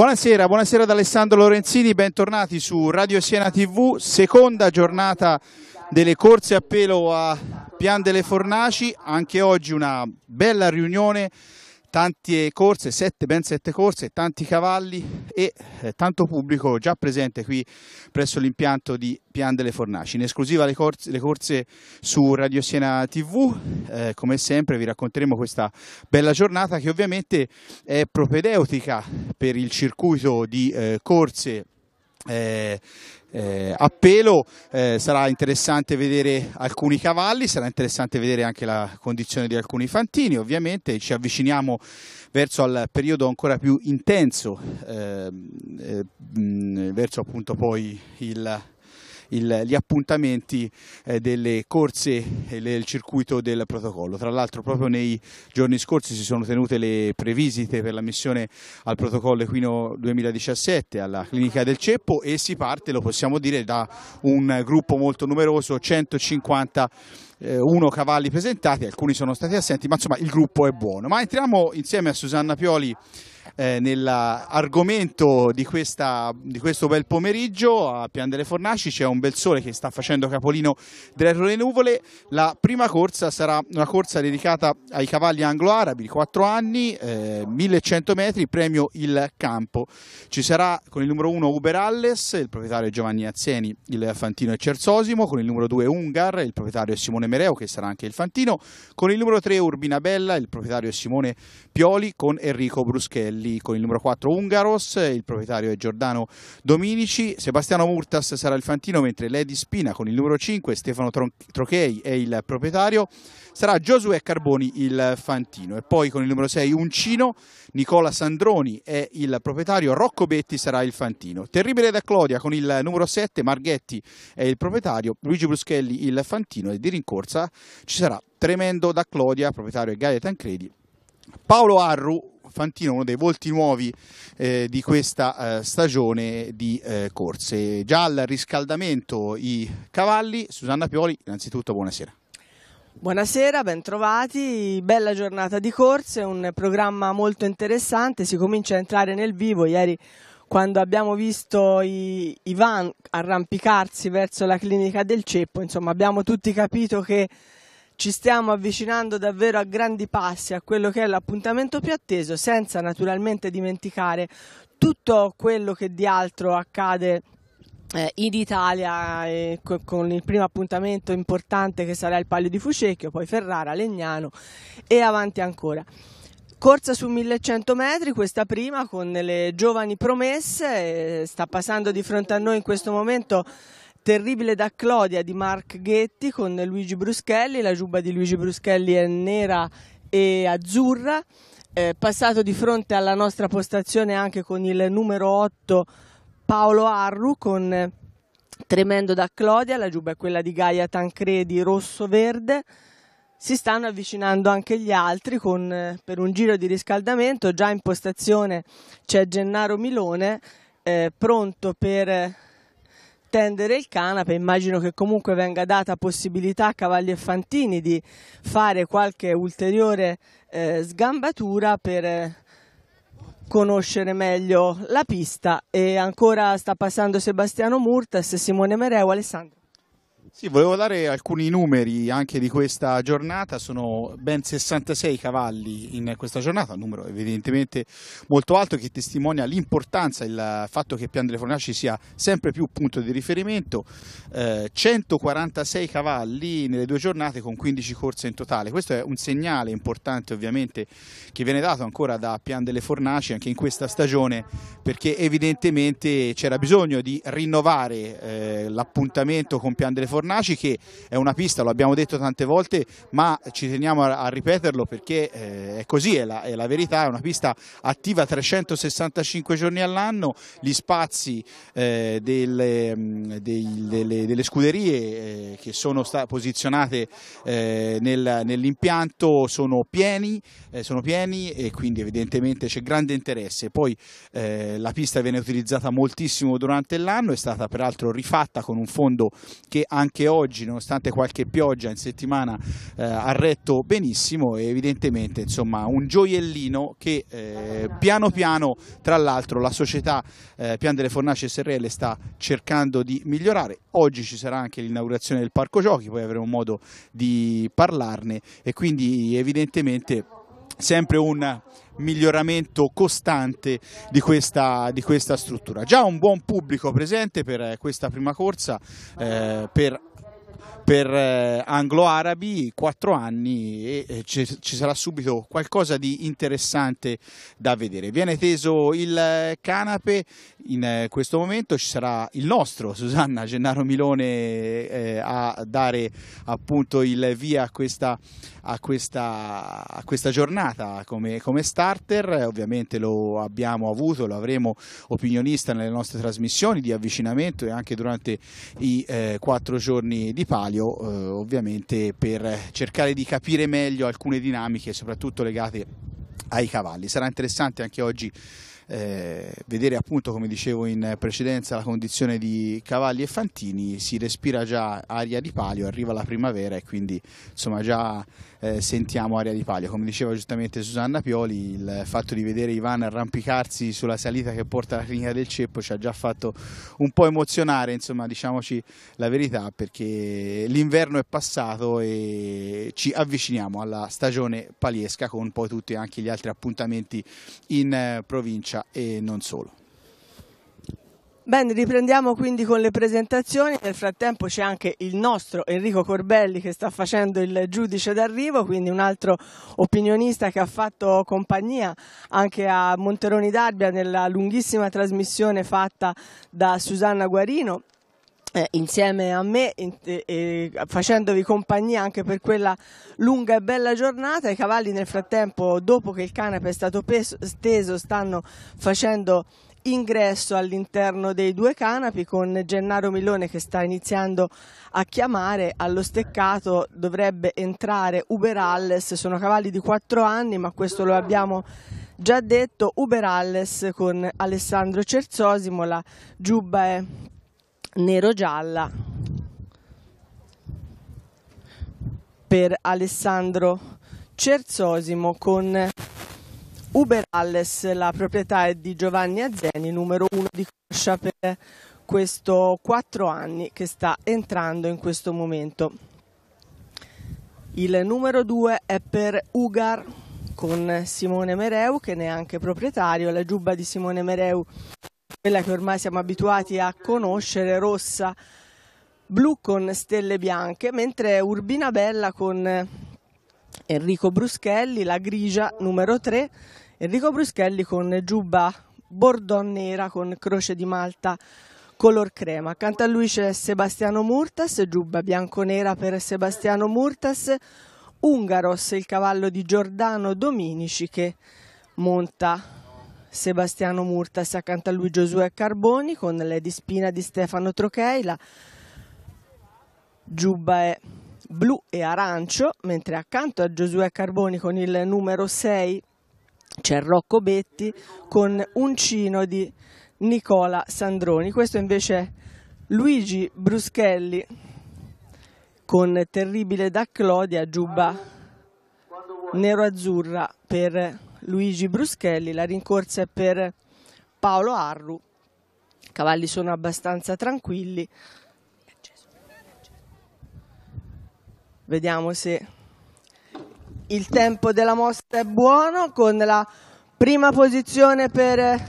Buonasera, buonasera ad Alessandro Lorenzini, bentornati su Radio Siena TV, seconda giornata delle corse a pelo a Pian delle Fornaci, anche oggi una bella riunione tante corse, sette, ben sette corse, tanti cavalli e eh, tanto pubblico già presente qui presso l'impianto di Pian delle Fornaci. In esclusiva le corse, le corse su Radio Siena TV, eh, come sempre vi racconteremo questa bella giornata che ovviamente è propedeutica per il circuito di eh, corse eh, eh, a pelo eh, sarà interessante vedere alcuni cavalli sarà interessante vedere anche la condizione di alcuni fantini ovviamente ci avviciniamo verso al periodo ancora più intenso ehm, eh, verso appunto poi il il, gli appuntamenti eh, delle corse e del circuito del protocollo. Tra l'altro proprio nei giorni scorsi si sono tenute le previsite per la missione al protocollo Equino 2017 alla clinica del Ceppo e si parte, lo possiamo dire, da un gruppo molto numeroso, 150 eh, uno cavalli presentati, alcuni sono stati assenti, ma insomma il gruppo è buono. Ma entriamo insieme a Susanna Pioli eh, nell'argomento di, di, questo bel pomeriggio a Pian delle Fornaci c'è un bel sole che sta facendo capolino dietro le nuvole. La prima corsa sarà una corsa dedicata ai cavalli anglo-arabi di 4 anni, eh, 1100 metri, premio il campo. Ci sarà con il numero 1 Uber Alles, il proprietario Giovanni Azzeni, il Fantino e Cersosimo, con il numero 2 Ungar, il proprietario Simone Mereo che sarà anche il Fantino, con il numero 3 Urbina Bella, il proprietario Simone Pioli con Enrico Bruschelli lì con il numero 4 Ungaros, il proprietario è Giordano Dominici, Sebastiano Murtas sarà il fantino mentre Lady Spina con il numero 5, Stefano Tron- Trochei è il proprietario, sarà Giosuè Carboni il fantino e poi con il numero 6 Uncino, Nicola Sandroni è il proprietario, Rocco Betti sarà il fantino. Terribile da Clodia con il numero 7 Marghetti è il proprietario, Luigi Bruschelli il fantino e di rincorsa ci sarà Tremendo da Clodia, proprietario è Gaia Tancredi, Paolo Arru, Fantino uno dei volti nuovi eh, di questa eh, stagione di eh, corse. Già al riscaldamento i cavalli. Susanna Pioli, innanzitutto buonasera. Buonasera, bentrovati, bella giornata di corse, un programma molto interessante, si comincia a entrare nel vivo, ieri quando abbiamo visto i, i van arrampicarsi verso la clinica del ceppo, insomma abbiamo tutti capito che ci stiamo avvicinando davvero a grandi passi a quello che è l'appuntamento più atteso, senza naturalmente dimenticare tutto quello che di altro accade eh, in Italia eh, con il primo appuntamento importante che sarà il Palio di Fucecchio, poi Ferrara, Legnano e avanti ancora. Corsa su 1100 metri, questa prima con le giovani promesse, eh, sta passando di fronte a noi in questo momento terribile da Clodia di Mark Ghetti con Luigi Bruschelli, la giubba di Luigi Bruschelli è nera e azzurra, eh, passato di fronte alla nostra postazione anche con il numero 8 Paolo Arru con eh, Tremendo da Clodia, la giubba è quella di Gaia Tancredi rosso-verde. Si stanno avvicinando anche gli altri con, eh, per un giro di riscaldamento, già in postazione c'è Gennaro Milone eh, pronto per eh, tendere il canape, immagino che comunque venga data possibilità a Cavalli e Fantini di fare qualche ulteriore eh, sgambatura per eh, conoscere meglio la pista e ancora sta passando Sebastiano Murtas, Simone Mereo, Alessandro. Sì, volevo dare alcuni numeri anche di questa giornata, sono ben 66 cavalli in questa giornata, un numero evidentemente molto alto che testimonia l'importanza, il fatto che Pian delle Fornaci sia sempre più punto di riferimento, eh, 146 cavalli nelle due giornate con 15 corse in totale, questo è un segnale importante ovviamente che viene dato ancora da Pian delle Fornaci anche in questa stagione perché evidentemente c'era bisogno di rinnovare eh, l'appuntamento con Pian delle Fornaci Fornaci che è una pista, lo abbiamo detto tante volte, ma ci teniamo a, ripeterlo perché eh, è così, è la, è la, verità, è una pista attiva 365 giorni all'anno, gli spazi eh, delle, mm, delle, delle, scuderie eh, che sono posizionate eh, nel, nell'impianto sono pieni, eh, sono pieni e quindi evidentemente c'è grande interesse. Poi la pista viene utilizzata moltissimo durante l'anno, è stata peraltro rifatta con un fondo che anche anche oggi nonostante qualche pioggia in settimana eh, ha retto benissimo e evidentemente insomma un gioiellino che eh, piano piano tra l'altro la società eh, Pian delle Fornaci SRL sta cercando di migliorare. Oggi ci sarà anche l'inaugurazione del parco giochi, poi avremo modo di parlarne e quindi evidentemente sempre un miglioramento costante di questa, di questa struttura. Già un buon pubblico presente per eh, questa prima corsa, eh, per per eh, anglo-arabi, quattro anni e ci sarà subito qualcosa di interessante da vedere. Viene teso il eh, canape, in eh, questo momento ci sarà il nostro Susanna Gennaro Milone a dare appunto il via a questa, a questa, a questa giornata come, come starter, ovviamente lo abbiamo avuto, lo avremo opinionista nelle nostre trasmissioni di avvicinamento e anche durante i eh, quattro giorni di palio video eh, ovviamente per cercare di capire meglio alcune dinamiche soprattutto legate ai cavalli. Sarà interessante anche oggi eh, vedere appunto come dicevo in precedenza la condizione di Cavalli e Fantini si respira già aria di palio, arriva la primavera e quindi insomma già eh, sentiamo aria di palio, come diceva giustamente Susanna Pioli il fatto di vedere Ivan arrampicarsi sulla salita che porta alla clinica del Ceppo ci ha già fatto un po' emozionare insomma diciamoci la verità perché l'inverno è passato e ci avviciniamo alla stagione paliesca con poi tutti anche gli altri appuntamenti in eh, provincia Francia e non solo. Bene, riprendiamo quindi con le presentazioni. Nel frattempo c'è anche il nostro Enrico Corbelli che sta facendo il giudice d'arrivo, quindi un altro opinionista che ha fatto compagnia anche a Monteroni d'Arbia nella lunghissima trasmissione fatta da Susanna Guarino eh, insieme a me in, eh, eh, facendovi compagnia anche per quella lunga e bella giornata i cavalli nel frattempo dopo che il canapa è stato peso, steso stanno facendo ingresso all'interno dei due canapi con Gennaro Milone che sta iniziando a chiamare allo steccato dovrebbe entrare Uberalles sono cavalli di 4 anni ma questo lo abbiamo già detto Uberalles con Alessandro Cerzosimo la giubba è nero-gialla per Alessandro Cerzosimo con Uberalles, la proprietà è di Giovanni Azzeni, numero uno di Coscia per questo quattro anni che sta entrando in questo momento. Il numero due è per Ugar con Simone Mereu che ne è anche proprietario, la giubba di Simone Mereu quella che ormai siamo abituati a conoscere, rossa, blu con stelle bianche, mentre Urbina Bella con eh, Enrico Bruschelli, la grigia numero 3, Enrico Bruschelli con giubba bordon nera con croce di Malta color crema. Accanto a lui c'è Sebastiano Murtas, giubba bianconera per Sebastiano Murtas, Ungaros, il cavallo di Giordano Dominici che monta Sebastiano Murtas accanto a lui Giosuè Carboni con le di spina di Stefano Trochei, la giubba è blu e arancio, mentre accanto a Giosuè Carboni con il numero 6 c'è Rocco Betti con uncino di Nicola Sandroni. Questo invece è Luigi Bruschelli con terribile da Clodia giubba nero-azzurra per Luigi Bruschelli, la rincorsa è per Paolo Arru, i cavalli sono abbastanza tranquilli, vediamo se il tempo della mossa è buono con la prima posizione per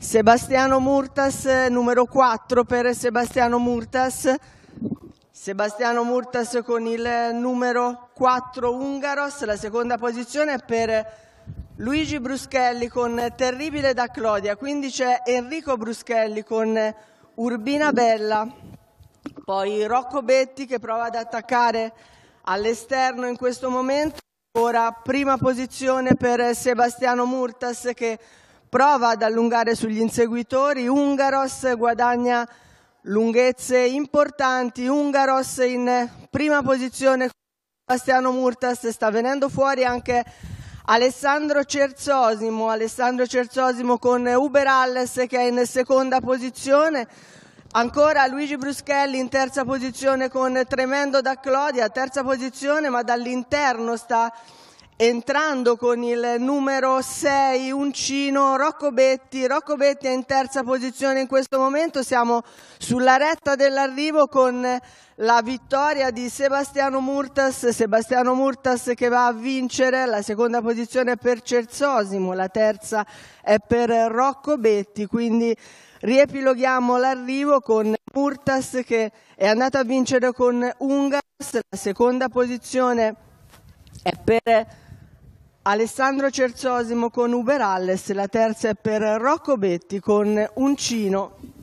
Sebastiano Murtas, numero 4 per Sebastiano Murtas, Sebastiano Murtas con il numero 4 Ungaros, la seconda posizione per Luigi Bruschelli con Terribile da Clodia, quindi c'è Enrico Bruschelli con Urbina Bella, poi Rocco Betti che prova ad attaccare all'esterno in questo momento, ora prima posizione per Sebastiano Murtas che prova ad allungare sugli inseguitori, Ungaros guadagna lunghezze importanti, Ungaros in prima posizione, con Sebastiano Murtas sta venendo fuori anche Alessandro Cerzosimo, Alessandro Cerzosimo con Uber Alles che è in seconda posizione, Ancora Luigi Bruschelli in terza posizione con Tremendo da Clodia, terza posizione ma dall'interno sta entrando con il numero 6 Uncino Rocco Betti. Rocco Betti è in terza posizione in questo momento, siamo sulla retta dell'arrivo con la vittoria di Sebastiano Murtas, Sebastiano Murtas che va a vincere, la seconda posizione è per Cerzosimo, la terza è per Rocco Betti, quindi riepiloghiamo l'arrivo con Murtas che è andato a vincere con Ungas, la seconda posizione è per Alessandro Cerzosimo con Uberalles, la terza è per Rocco Betti con Uncino.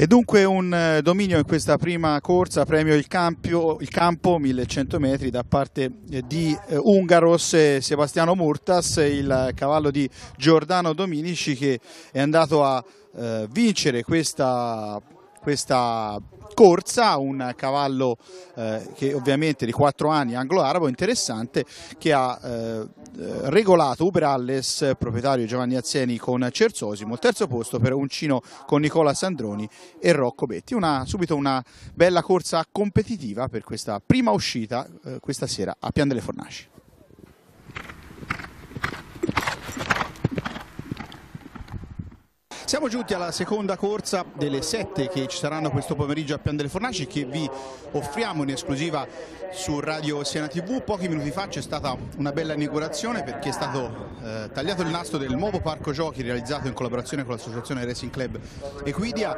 E dunque un eh, dominio in questa prima corsa, premio il, campio, il campo, 1100 metri da parte eh, di eh, Ungaros e Sebastiano Murtas, il cavallo di Giordano Dominici che è andato a eh, vincere questa, questa corsa, un cavallo eh, che ovviamente di 4 anni anglo-arabo interessante che ha eh, eh, regolato Uberalles, proprietario Giovanni Azzeni con Cerzosimo, terzo posto per Uncino con Nicola Sandroni e Rocco Betti, una, subito una bella corsa competitiva per questa prima uscita eh, questa sera a Pian delle Fornaci. Siamo giunti alla seconda corsa delle sette che ci saranno questo pomeriggio a Pian delle Fornaci che vi offriamo in esclusiva su Radio Siena TV. Pochi minuti fa c'è stata una bella inaugurazione perché è stato eh, tagliato il nastro del nuovo parco giochi realizzato in collaborazione con l'associazione Racing Club Equidia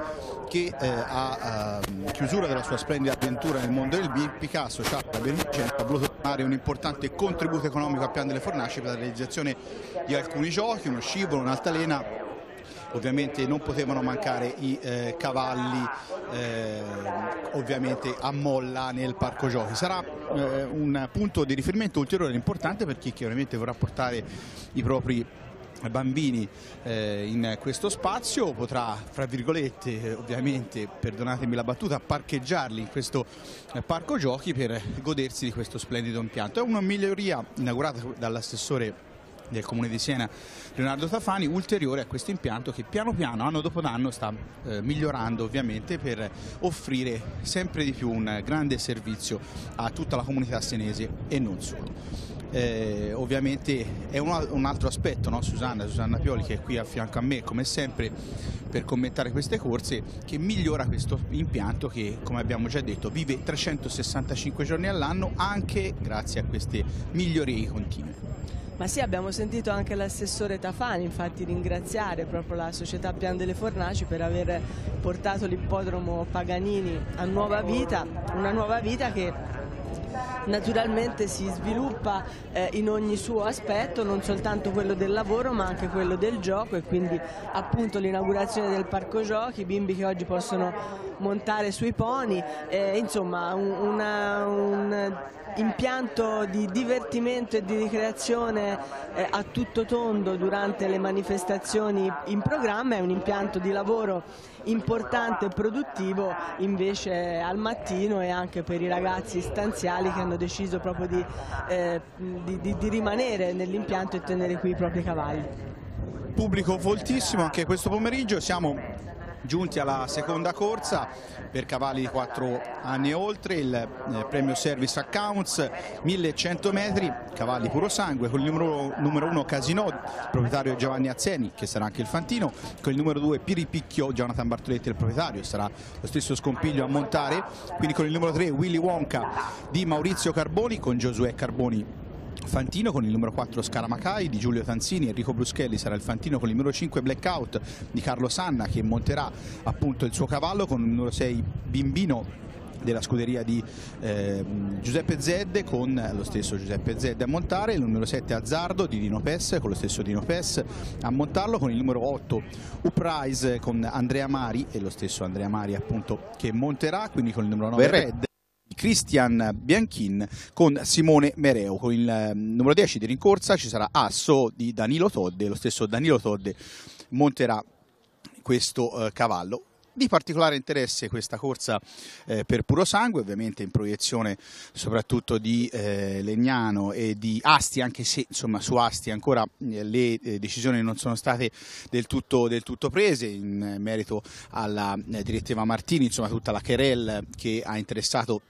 che eh, a eh, chiusura della sua splendida avventura nel mondo del B, Picasso Ciappa Beneficente ha voluto dare un importante contributo economico a Pian delle Fornaci per la realizzazione di alcuni giochi, uno scivolo, un'altalena ovviamente non potevano mancare i eh, cavalli eh, ovviamente a molla nel parco giochi. Sarà eh, un punto di riferimento ulteriore importante per chi chiaramente vorrà portare i propri bambini eh, in questo spazio potrà fra virgolette eh, ovviamente perdonatemi la battuta parcheggiarli in questo eh, parco giochi per godersi di questo splendido impianto è una miglioria inaugurata dall'assessore del comune di Siena Leonardo Tafani, ulteriore a questo impianto che piano piano, anno dopo anno, sta eh, migliorando ovviamente per offrire sempre di più un grande servizio a tutta la comunità senese e non solo. Eh, ovviamente è un, un altro aspetto, no? Susanna, Susanna Pioli che è qui a fianco a me come sempre per commentare queste corse che migliora questo impianto che come abbiamo già detto vive 365 giorni all'anno anche grazie a queste migliorie continue. Ma sì, abbiamo sentito anche l'assessore Tafani, infatti, ringraziare proprio la società Pian delle Fornaci per aver portato l'ippodromo Paganini a nuova vita, una nuova vita che naturalmente si sviluppa eh, in ogni suo aspetto, non soltanto quello del lavoro ma anche quello del gioco e quindi appunto l'inaugurazione del parco giochi, i bimbi che oggi possono montare sui pony, eh, insomma un, una, un impianto di divertimento e di ricreazione eh, a tutto tondo durante le manifestazioni in programma, è un impianto di lavoro importante e produttivo invece al mattino e anche per i ragazzi stanziali che hanno deciso proprio di, eh, di, di, di rimanere nell'impianto e tenere qui i propri cavalli. Pubblico foltissimo anche questo pomeriggio, siamo giunti alla seconda corsa per cavalli di 4 anni e oltre, il eh, premio Service Accounts, 1100 metri, cavalli puro sangue, con il numero, numero 1 Casino, proprietario Giovanni Azzeni, che sarà anche il Fantino, con il numero 2 Piripicchio, Jonathan Bartoletti il proprietario, sarà lo stesso scompiglio a montare, quindi con il numero 3 Willy Wonka di Maurizio Carboni, con Giosuè Carboni Fantino con il numero 4 Scaramacai di Giulio Tanzini, Enrico Bruschelli sarà il Fantino con il numero 5 Blackout di Carlo Sanna che monterà appunto il suo cavallo con il numero 6 Bimbino della scuderia di eh, Giuseppe Zedde con lo stesso Giuseppe Zedde a montare, il numero 7 Azzardo di Dino Pes con lo stesso Dino Pes a montarlo, con il numero 8 Uprise con Andrea Mari e lo stesso Andrea Mari appunto che monterà, quindi con il numero 9 Red. Christian Bianchin con Simone Mereo. Con il ehm, numero 10 di rincorsa ci sarà Asso di Danilo Todde, lo stesso Danilo Todde monterà questo eh, cavallo. Di particolare interesse questa corsa eh, per puro sangue, ovviamente in proiezione soprattutto di eh, Legnano e di Asti, anche se insomma, su Asti ancora eh, le eh, decisioni non sono state del tutto, del tutto prese in merito alla eh, direttiva Martini, insomma tutta la querel che ha interessato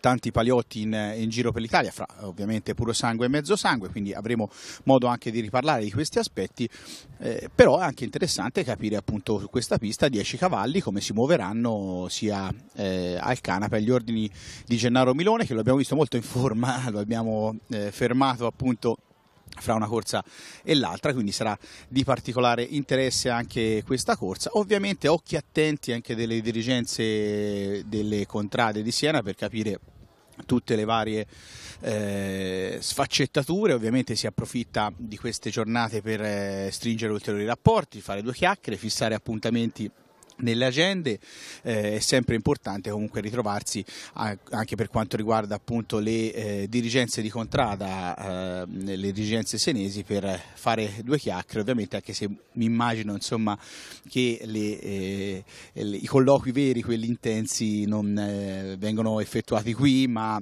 tanti paliotti in, in, giro per l'Italia, fra ovviamente puro sangue e mezzo sangue, quindi avremo modo anche di riparlare di questi aspetti, eh, però è anche interessante capire appunto su questa pista 10 cavalli come si muoveranno sia eh, al Canape agli ordini di Gennaro Milone che lo abbiamo visto molto in forma, lo abbiamo eh, fermato appunto fra una corsa e l'altra, quindi sarà di particolare interesse anche questa corsa. Ovviamente occhi attenti anche delle dirigenze delle contrade di Siena per capire tutte le varie eh, sfaccettature, ovviamente si approfitta di queste giornate per eh, stringere ulteriori rapporti, fare due chiacchiere, fissare appuntamenti nelle agende eh, è sempre importante comunque ritrovarsi a, anche per quanto riguarda appunto le eh, dirigenze di contrada, eh, le dirigenze senesi per fare due chiacchiere ovviamente anche se mi immagino insomma che le, eh, le, i colloqui veri, quelli intensi non eh, vengono effettuati qui ma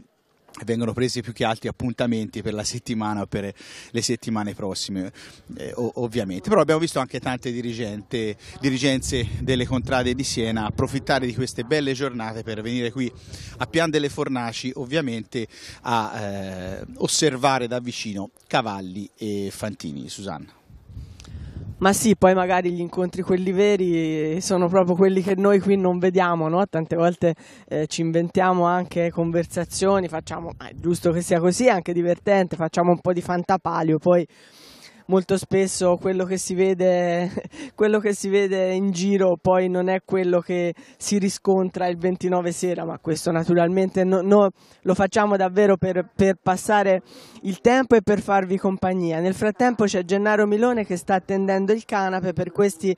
vengono presi più che altri appuntamenti per la settimana o per le settimane prossime eh, ovviamente però abbiamo visto anche tante dirigenze delle contrade di Siena approfittare di queste belle giornate per venire qui a Pian delle Fornaci ovviamente a eh, osservare da vicino Cavalli e Fantini Susanna ma sì, poi magari gli incontri quelli veri sono proprio quelli che noi qui non vediamo, no? Tante volte eh, ci inventiamo anche conversazioni, facciamo, ah, è giusto che sia così, è anche divertente, facciamo un po' di fantapalio, poi molto spesso quello che, vede, quello che si vede, in giro poi non è quello che si riscontra il 29 sera, ma questo naturalmente no, no, lo facciamo davvero per, per passare il tempo e per farvi compagnia. Nel frattempo c'è Gennaro Milone che sta attendendo il canape per questi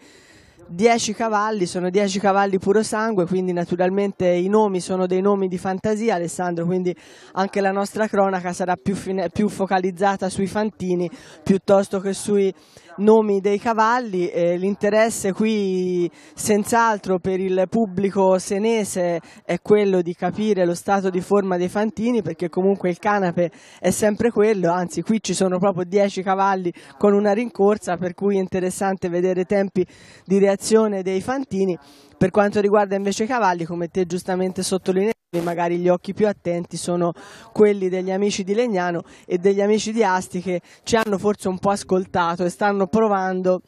10 cavalli, sono 10 cavalli puro sangue, quindi naturalmente i nomi sono dei nomi di fantasia, Alessandro, quindi anche la nostra cronaca sarà più, più focalizzata sui fantini piuttosto che sui nomi dei cavalli. Eh, l'interesse qui senz'altro per il pubblico senese è quello di capire lo stato di forma dei fantini perché comunque il canape è sempre quello, anzi qui ci sono proprio 10 cavalli con una rincorsa per cui è interessante vedere i tempi di reazione dei fantini. Per quanto riguarda invece i cavalli, come te giustamente sottolineavi, magari gli occhi più attenti sono quelli degli amici di Legnano e degli amici di Asti che ci hanno forse un po' ascoltato e stanno provando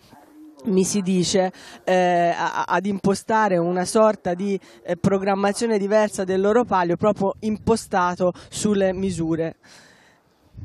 mi si dice, eh, ad impostare una sorta di eh, programmazione diversa del loro palio proprio impostato sulle misure.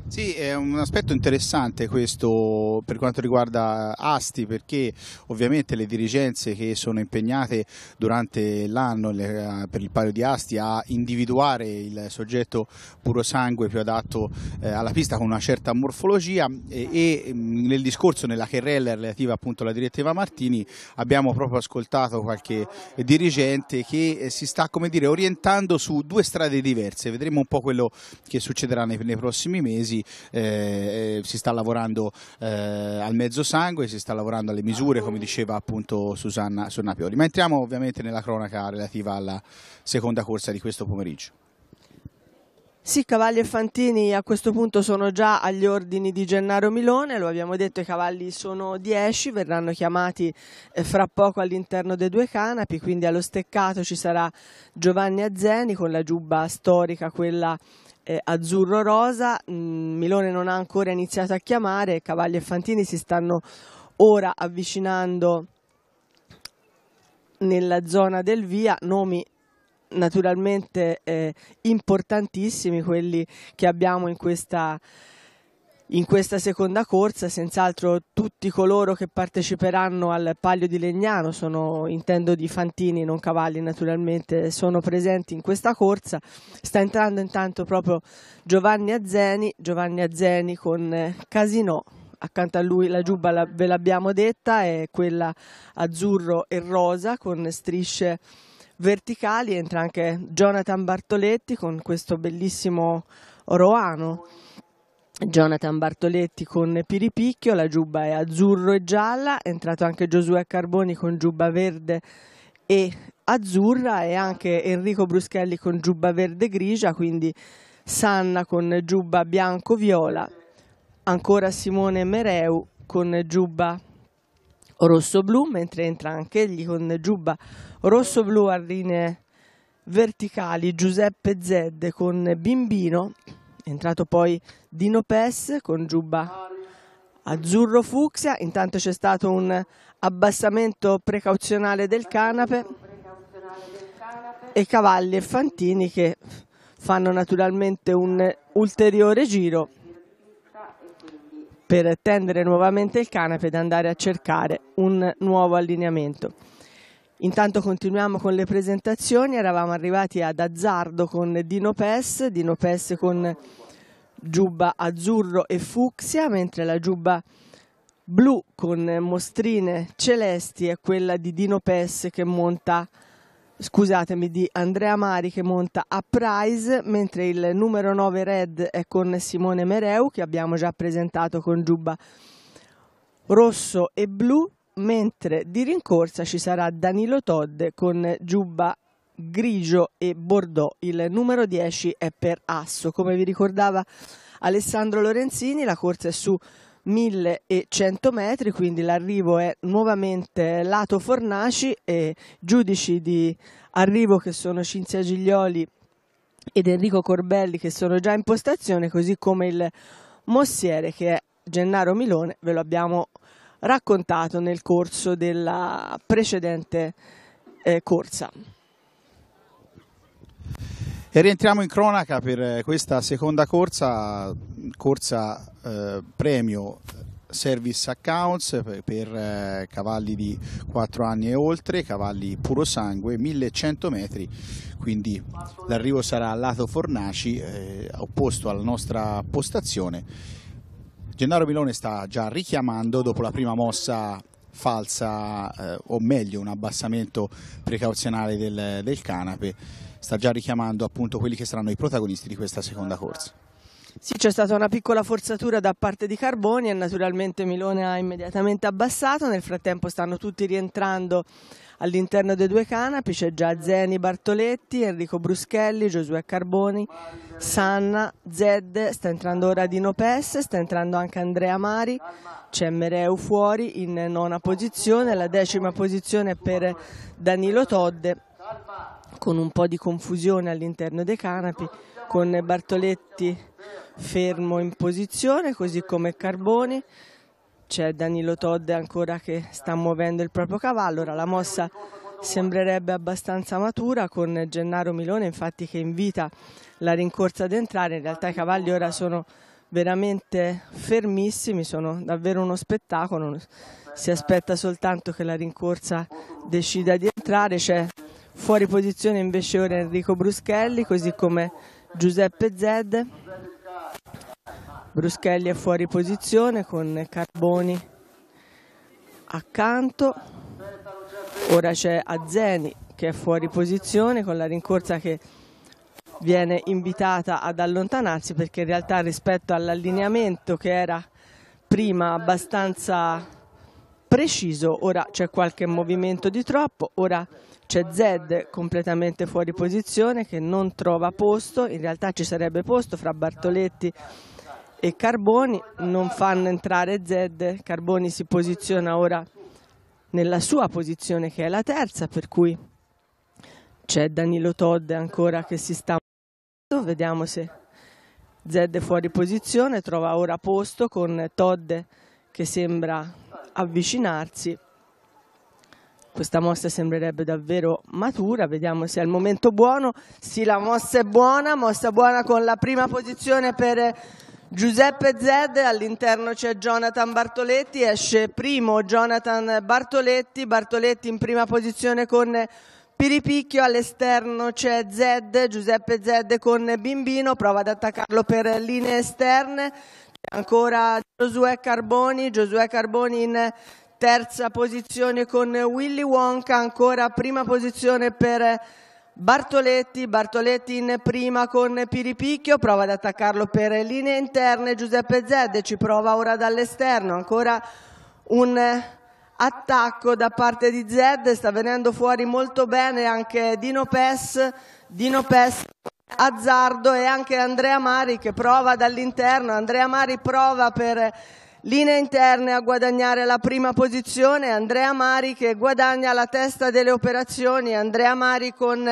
Sì, è un aspetto interessante questo per quanto riguarda Asti perché ovviamente le dirigenze che sono impegnate durante l'anno eh, per il palio di Asti a individuare il soggetto puro sangue più adatto eh, alla pista con una certa morfologia e mm, nel discorso nella querella relativa appunto alla direttiva Martini abbiamo proprio ascoltato qualche dirigente che eh, si sta come dire orientando su due strade diverse, vedremo un po' quello che succederà nei prossimi mesi mesi eh, eh, si sta lavorando eh, al mezzo sangue, si sta lavorando alle misure, come diceva appunto Susanna, Susanna Ma entriamo ovviamente nella cronaca relativa alla seconda corsa di questo pomeriggio. Sì, cavalli e fantini a questo punto sono già agli ordini di Gennaro Milone, lo abbiamo detto, i cavalli sono 10, verranno chiamati eh, fra poco all'interno dei due canapi, quindi allo steccato ci sarà Giovanni Azzeni con la giubba storica, quella eh, azzurro-rosa. Mh, mm, Milone non ha ancora iniziato a chiamare, Cavalli e Fantini si stanno ora avvicinando nella zona del via, nomi naturalmente eh, importantissimi quelli che abbiamo in questa in questa seconda corsa, senz'altro, tutti coloro che parteciperanno al Palio di Legnano, sono, intendo di Fantini, non cavalli naturalmente, sono presenti in questa corsa. Sta entrando intanto proprio Giovanni Azzeni, Giovanni Azzeni con eh, Casinò. Accanto a lui la giubba la, ve l'abbiamo detta, è quella azzurro e rosa con strisce verticali. Entra anche Jonathan Bartoletti con questo bellissimo roano. Jonathan Bartoletti con Piripicchio, la giubba è azzurro e gialla, è entrato anche Giosuè Carboni con giubba verde e azzurra e anche Enrico Bruschelli con giubba verde e grigia, quindi Sanna con giubba bianco-viola, ancora Simone Mereu con giubba rosso-blu, mentre entra anche egli con giubba rosso-blu a linee verticali Giuseppe Zedde con Bimbino è entrato poi Dino Pes con giubba azzurro fucsia, intanto c'è stato un abbassamento precauzionale del canape e Cavalli e Fantini che fanno naturalmente un ulteriore giro per tendere nuovamente il canape ed andare a cercare un nuovo allineamento. Intanto continuiamo con le presentazioni, eravamo arrivati ad Azzardo con Dino Pes, Dino Pes con giubba azzurro e fucsia, mentre la giubba blu con mostrine celesti è quella di Dino Pes che monta, scusatemi, di Andrea Mari che monta a Prize, mentre il numero 9 Red è con Simone Mereu che abbiamo già presentato con giubba rosso e blu mentre di rincorsa ci sarà Danilo Todde con Giubba grigio e bordeaux. Il numero 10 è per Asso. Come vi ricordava Alessandro Lorenzini, la corsa è su 1100 metri, quindi l'arrivo è nuovamente lato Fornaci e giudici di arrivo che sono Cinzia Giglioli ed Enrico Corbelli che sono già in postazione, così come il mossiere che è Gennaro Milone, ve lo abbiamo detto raccontato nel corso della precedente eh, corsa. E rientriamo in cronaca per eh, questa seconda corsa, corsa eh, premio service accounts per, eh, cavalli di 4 anni e oltre, cavalli puro sangue, 1100 metri, quindi l'arrivo sarà al lato Fornaci, eh, opposto alla nostra postazione Gennaro Milone sta già richiamando dopo la prima mossa falsa eh, o meglio un abbassamento precauzionale del, del canape sta già richiamando appunto quelli che saranno i protagonisti di questa seconda corsa. Sì, c'è stata una piccola forzatura da parte di Carboni e naturalmente Milone ha immediatamente abbassato, nel frattempo stanno tutti rientrando All'interno dei due canapi c'è già Zeni Bartoletti, Enrico Bruschelli, Giosuè Carboni, Sanna, Zed, sta entrando ora Dino Pes, sta entrando anche Andrea Mari, c'è Mereu fuori in nona posizione, la decima posizione per Danilo Todde con un po' di confusione all'interno dei canapi, con Bartoletti fermo in posizione, così come Carboni, c'è Danilo Todd ancora che sta muovendo il proprio cavallo, ora la mossa sembrerebbe abbastanza matura con Gennaro Milone infatti che invita la rincorsa ad entrare, in realtà i cavalli ora sono veramente fermissimi, sono davvero uno spettacolo, si aspetta soltanto che la rincorsa decida di entrare, c'è fuori posizione invece ora Enrico Bruschelli così come Giuseppe Zed Bruschelli è fuori posizione con Carboni accanto, ora c'è Azzeni che è fuori posizione con la rincorsa che viene invitata ad allontanarsi perché in realtà rispetto all'allineamento che era prima abbastanza preciso, ora c'è qualche movimento di troppo, ora c'è Zed completamente fuori posizione che non trova posto, in realtà ci sarebbe posto fra Bartoletti e e Carboni non fanno entrare Zed, Carboni si posiziona ora nella sua posizione che è la terza, per cui c'è Danilo Todd ancora che si sta muovendo, vediamo se Zed è fuori posizione, trova ora posto con Todd che sembra avvicinarsi. Questa mossa sembrerebbe davvero matura, vediamo se è il momento buono. Sì, la mossa è buona, mossa buona con la prima posizione per Giuseppe Zed, all'interno c'è Jonathan Bartoletti, esce primo Jonathan Bartoletti, Bartoletti in prima posizione con Piripicchio, all'esterno c'è Zed, Giuseppe Zed con Bimbino, prova ad attaccarlo per linee esterne, ancora Giosuè Carboni, Giosuè Carboni in terza posizione con Willy Wonka, ancora prima posizione per Bartoletti, Bartoletti in prima con Piripicchio, prova ad attaccarlo per linee interne, Giuseppe Zedde ci prova ora dall'esterno, ancora un attacco da parte di Zedde, sta venendo fuori molto bene anche Dino Pes, Dino Pes Azzardo e anche Andrea Mari che prova dall'interno, Andrea Mari prova per Linee interne a guadagnare la prima posizione, Andrea Mari che guadagna la testa delle operazioni, Andrea Mari con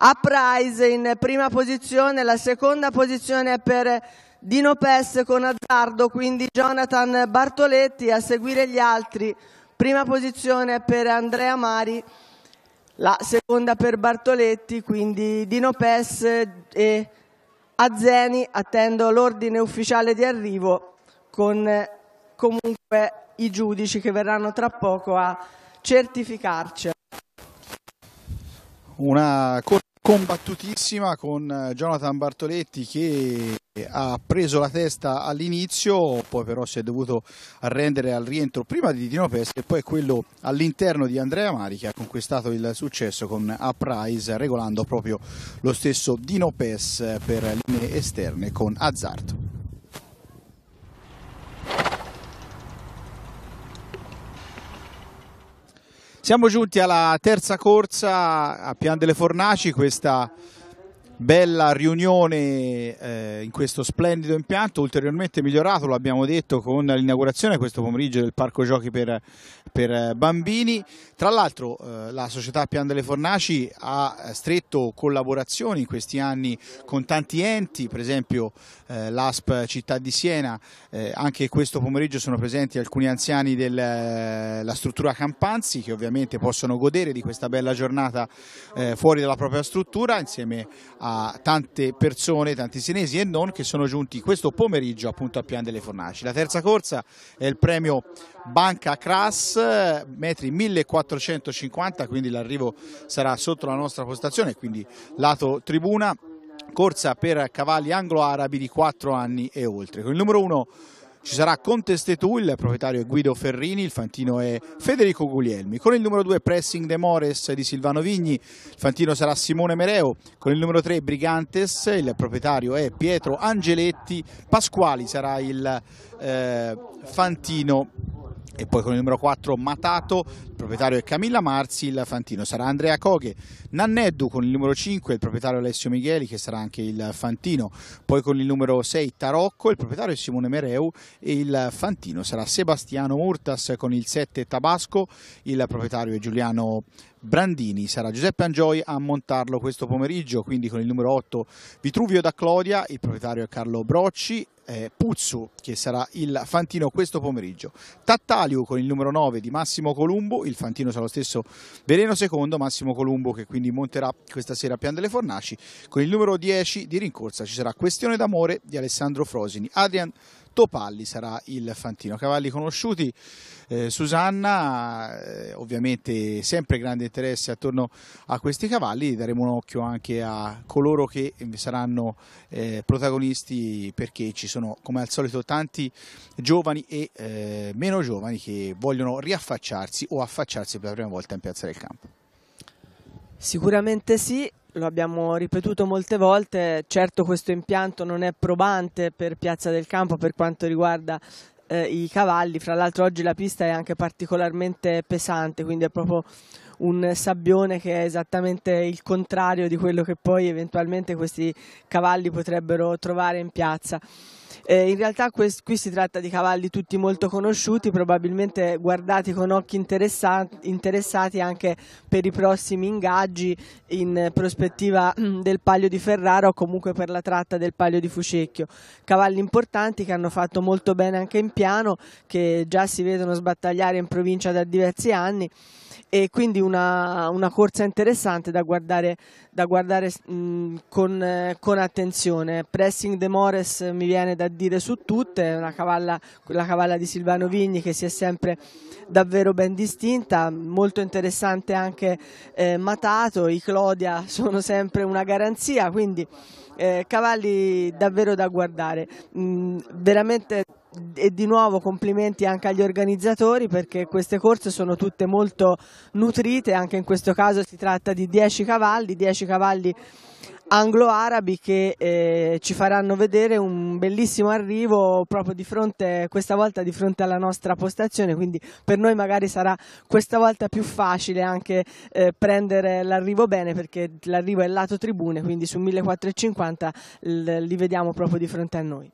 Uprise in prima posizione, la seconda posizione è per Dino Pes con Azzardo, quindi Jonathan Bartoletti a seguire gli altri, prima posizione per Andrea Mari, la seconda per Bartoletti, quindi Dino Pes e Azzeni, attendo l'ordine ufficiale di arrivo con comunque i giudici che verranno tra poco a certificarci. Una corsa combattutissima con eh, Jonathan Bartoletti che ha preso la testa all'inizio, poi però si è dovuto arrendere al rientro prima di Dino Pest e poi quello all'interno di Andrea Mari che ha conquistato il successo con A regolando proprio lo stesso Dino Pes eh, per linee esterne con Azzardo. Siamo giunti alla terza corsa a Pian delle Fornaci, questa bella riunione eh, in questo splendido impianto, ulteriormente migliorato, l'abbiamo detto, con l'inaugurazione questo pomeriggio del parco giochi per, per eh, bambini. Tra l'altro eh, la società Pian delle Fornaci ha stretto collaborazioni in questi anni con tanti enti, per esempio eh, l'ASP Città di Siena, eh, anche questo pomeriggio sono presenti alcuni anziani della eh, struttura Campanzi che ovviamente possono godere di questa bella giornata fuori dalla propria struttura insieme a a tante persone, tanti senesi e non, che sono giunti questo pomeriggio appunto a Pian delle Fornaci. La terza corsa è il premio Banca Crass, metri 1450, quindi l'arrivo sarà sotto la nostra postazione, quindi lato tribuna, corsa per cavalli anglo-arabi di 4 anni e oltre. Con il numero 1 ci sarà Conteste Tu, il proprietario è Guido Ferrini, il fantino è Federico Guglielmi. Con il numero 2 Pressing De Mores di Silvano Vigni, il fantino sarà Simone Mereo. Con il numero 3 Brigantes, il proprietario è Pietro Angeletti. Pasquali sarà il eh, fantino e poi con il numero 4 Matato, proprietario è Camilla Marzi, il Fantino sarà Andrea Coghe, Nanneddu con il numero 5, il proprietario Alessio Micheli che sarà anche il Fantino, poi con il numero 6 Tarocco, il proprietario è Simone Mereu e il Fantino sarà Sebastiano Urtas con il 7 Tabasco, il proprietario è Giuliano Brandini, sarà Giuseppe Angioi a montarlo questo pomeriggio, quindi con il numero 8 Vitruvio da Clodia, il proprietario è Carlo Brocci, eh, Puzzu che sarà il Fantino questo pomeriggio, Tattaliu con il numero 9 di Massimo Columbo, il Fantino sarà lo stesso Veleno secondo, Massimo Colombo che quindi monterà questa sera a Pian delle Fornaci. Con il numero 10 di rincorsa ci sarà Questione d'amore di Alessandro Frosini. Adrian Topalli sarà il Fantino. Cavalli conosciuti, eh, Susanna, eh, ovviamente sempre grande interesse attorno a questi cavalli, daremo un occhio anche a coloro che saranno eh, protagonisti perché ci sono come al solito tanti giovani e eh, meno giovani che vogliono riaffacciarsi o affacciarsi per la prima volta in Piazza del Campo. Sicuramente sì, lo abbiamo ripetuto molte volte, certo questo impianto non è probante per Piazza del Campo per quanto riguarda eh, i cavalli, fra l'altro oggi la pista è anche particolarmente pesante, quindi è proprio un sabbione che è esattamente il contrario di quello che poi eventualmente questi cavalli potrebbero trovare in piazza. Eh, in realtà quest, qui si tratta di cavalli tutti molto conosciuti, probabilmente guardati con occhi interessati, interessati anche per i prossimi ingaggi in prospettiva mm, del Palio di Ferrara o comunque per la tratta del Palio di Fucecchio. Cavalli importanti che hanno fatto molto bene anche in piano, che già si vedono sbattagliare in provincia da diversi anni e quindi una, una corsa interessante da guardare, da guardare mh, con, eh, con, attenzione. Pressing De Mores mi viene da dire su tutte, una cavalla, la cavalla di Silvano Vigni che si è sempre davvero ben distinta, molto interessante anche eh, Matato, i Clodia sono sempre una garanzia, quindi eh, cavalli davvero da guardare, mm, veramente e di nuovo complimenti anche agli organizzatori perché queste corse sono tutte molto nutrite, anche in questo caso si tratta di 10 cavalli, 10 cavalli anglo-arabi che eh, ci faranno vedere un bellissimo arrivo proprio di fronte, questa volta di fronte alla nostra postazione, quindi per noi magari sarà questa volta più facile anche eh, prendere l'arrivo bene perché l'arrivo è lato tribune, quindi su 1450 li vediamo proprio di fronte a noi.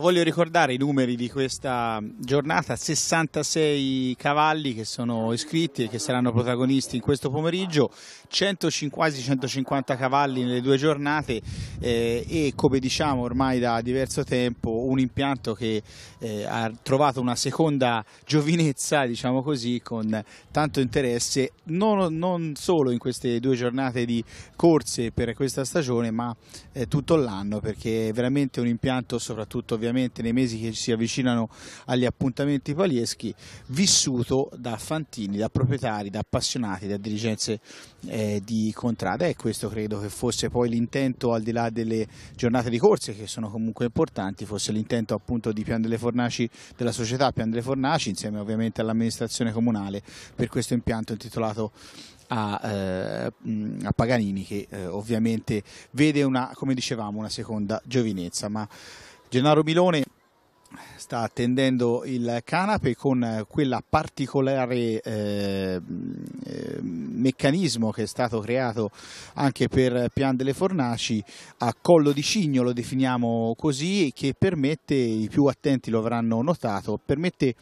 Voglio ricordare i numeri di questa giornata, 66 cavalli che sono iscritti e che saranno protagonisti in questo pomeriggio, 150, quasi 150 cavalli nelle due giornate eh, e come diciamo ormai da diverso tempo un impianto che eh, ha trovato una seconda giovinezza, diciamo così, con tanto interesse non, non, solo in queste due giornate di corse per questa stagione ma eh, tutto l'anno perché è veramente un impianto soprattutto ovviamente ovviamente nei mesi che si avvicinano agli appuntamenti palieschi, vissuto da fantini, da proprietari, da appassionati, da dirigenze eh, di Contrada e questo credo che fosse poi l'intento al di là delle giornate di corse che sono comunque importanti, fosse l'intento appunto di Pian delle Fornaci, della società Pian delle Fornaci insieme ovviamente all'amministrazione comunale per questo impianto intitolato a, eh, a, Paganini che eh, ovviamente vede una, come dicevamo, una seconda giovinezza, ma Gennaro Milone sta attendendo il canape con quella particolare eh, mm, eh, meccanismo che è stato creato anche per Pian delle Fornaci a collo di cigno lo definiamo così che permette, i più attenti lo avranno notato, permette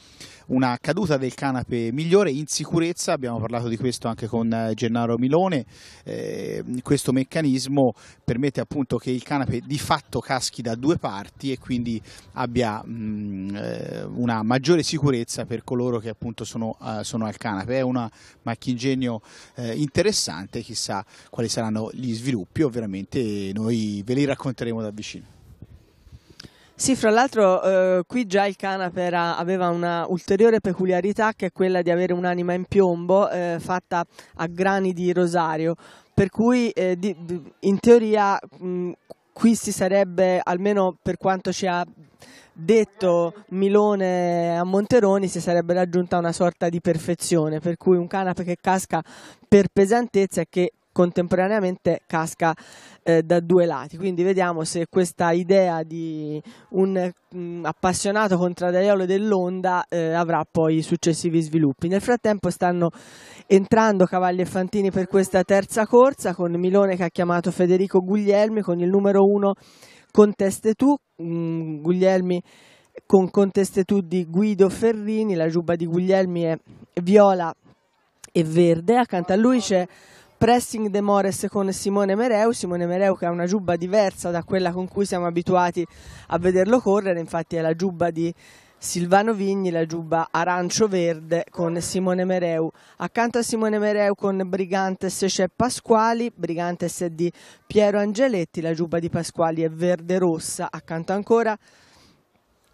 una caduta del canape migliore in sicurezza, abbiamo parlato di questo anche con eh, Gennaro Milone, eh, questo meccanismo permette appunto che il canape di fatto caschi da due parti e quindi abbia mh, mm, Ehm, una maggiore sicurezza per coloro che appunto sono, eh, sono al canapè. È una macchinegno eh, interessante, chissà quali saranno gli sviluppi, ovviamente noi ve li racconteremo da vicino. Sì, fra l'altro eh, qui già il canapè aveva una ulteriore peculiarità che è quella di avere un'anima in piombo eh, fatta a grani di rosario, per cui eh, di, in teoria mh, qui si sarebbe, almeno per quanto ci ha detto Milone a Monteroni, si sarebbe raggiunta una sorta di perfezione, per cui un canape che casca per pesantezza e che contemporaneamente casca eh, da due lati. Quindi vediamo se questa idea di un mh, mm, appassionato contradaiolo dell'onda eh, avrà poi successivi sviluppi. Nel frattempo stanno entrando Cavalli e Fantini per questa terza corsa con Milone che ha chiamato Federico Guglielmi con il numero uno Conteste tu, mh, mm, Guglielmi con Conteste tu di Guido Ferrini, la giubba di Guglielmi è viola e verde, accanto a lui c'è pressing de Mores con Simone Mereu, Simone Mereu che ha una giubba diversa da quella con cui siamo abituati a vederlo correre, infatti è la giubba di Silvano Vigni, la giubba arancio-verde con Simone Mereu. Accanto a Simone Mereu con Brigantes c'è Pasquali, Brigantes è di Piero Angeletti, la giubba di Pasquali è verde-rossa, accanto ancora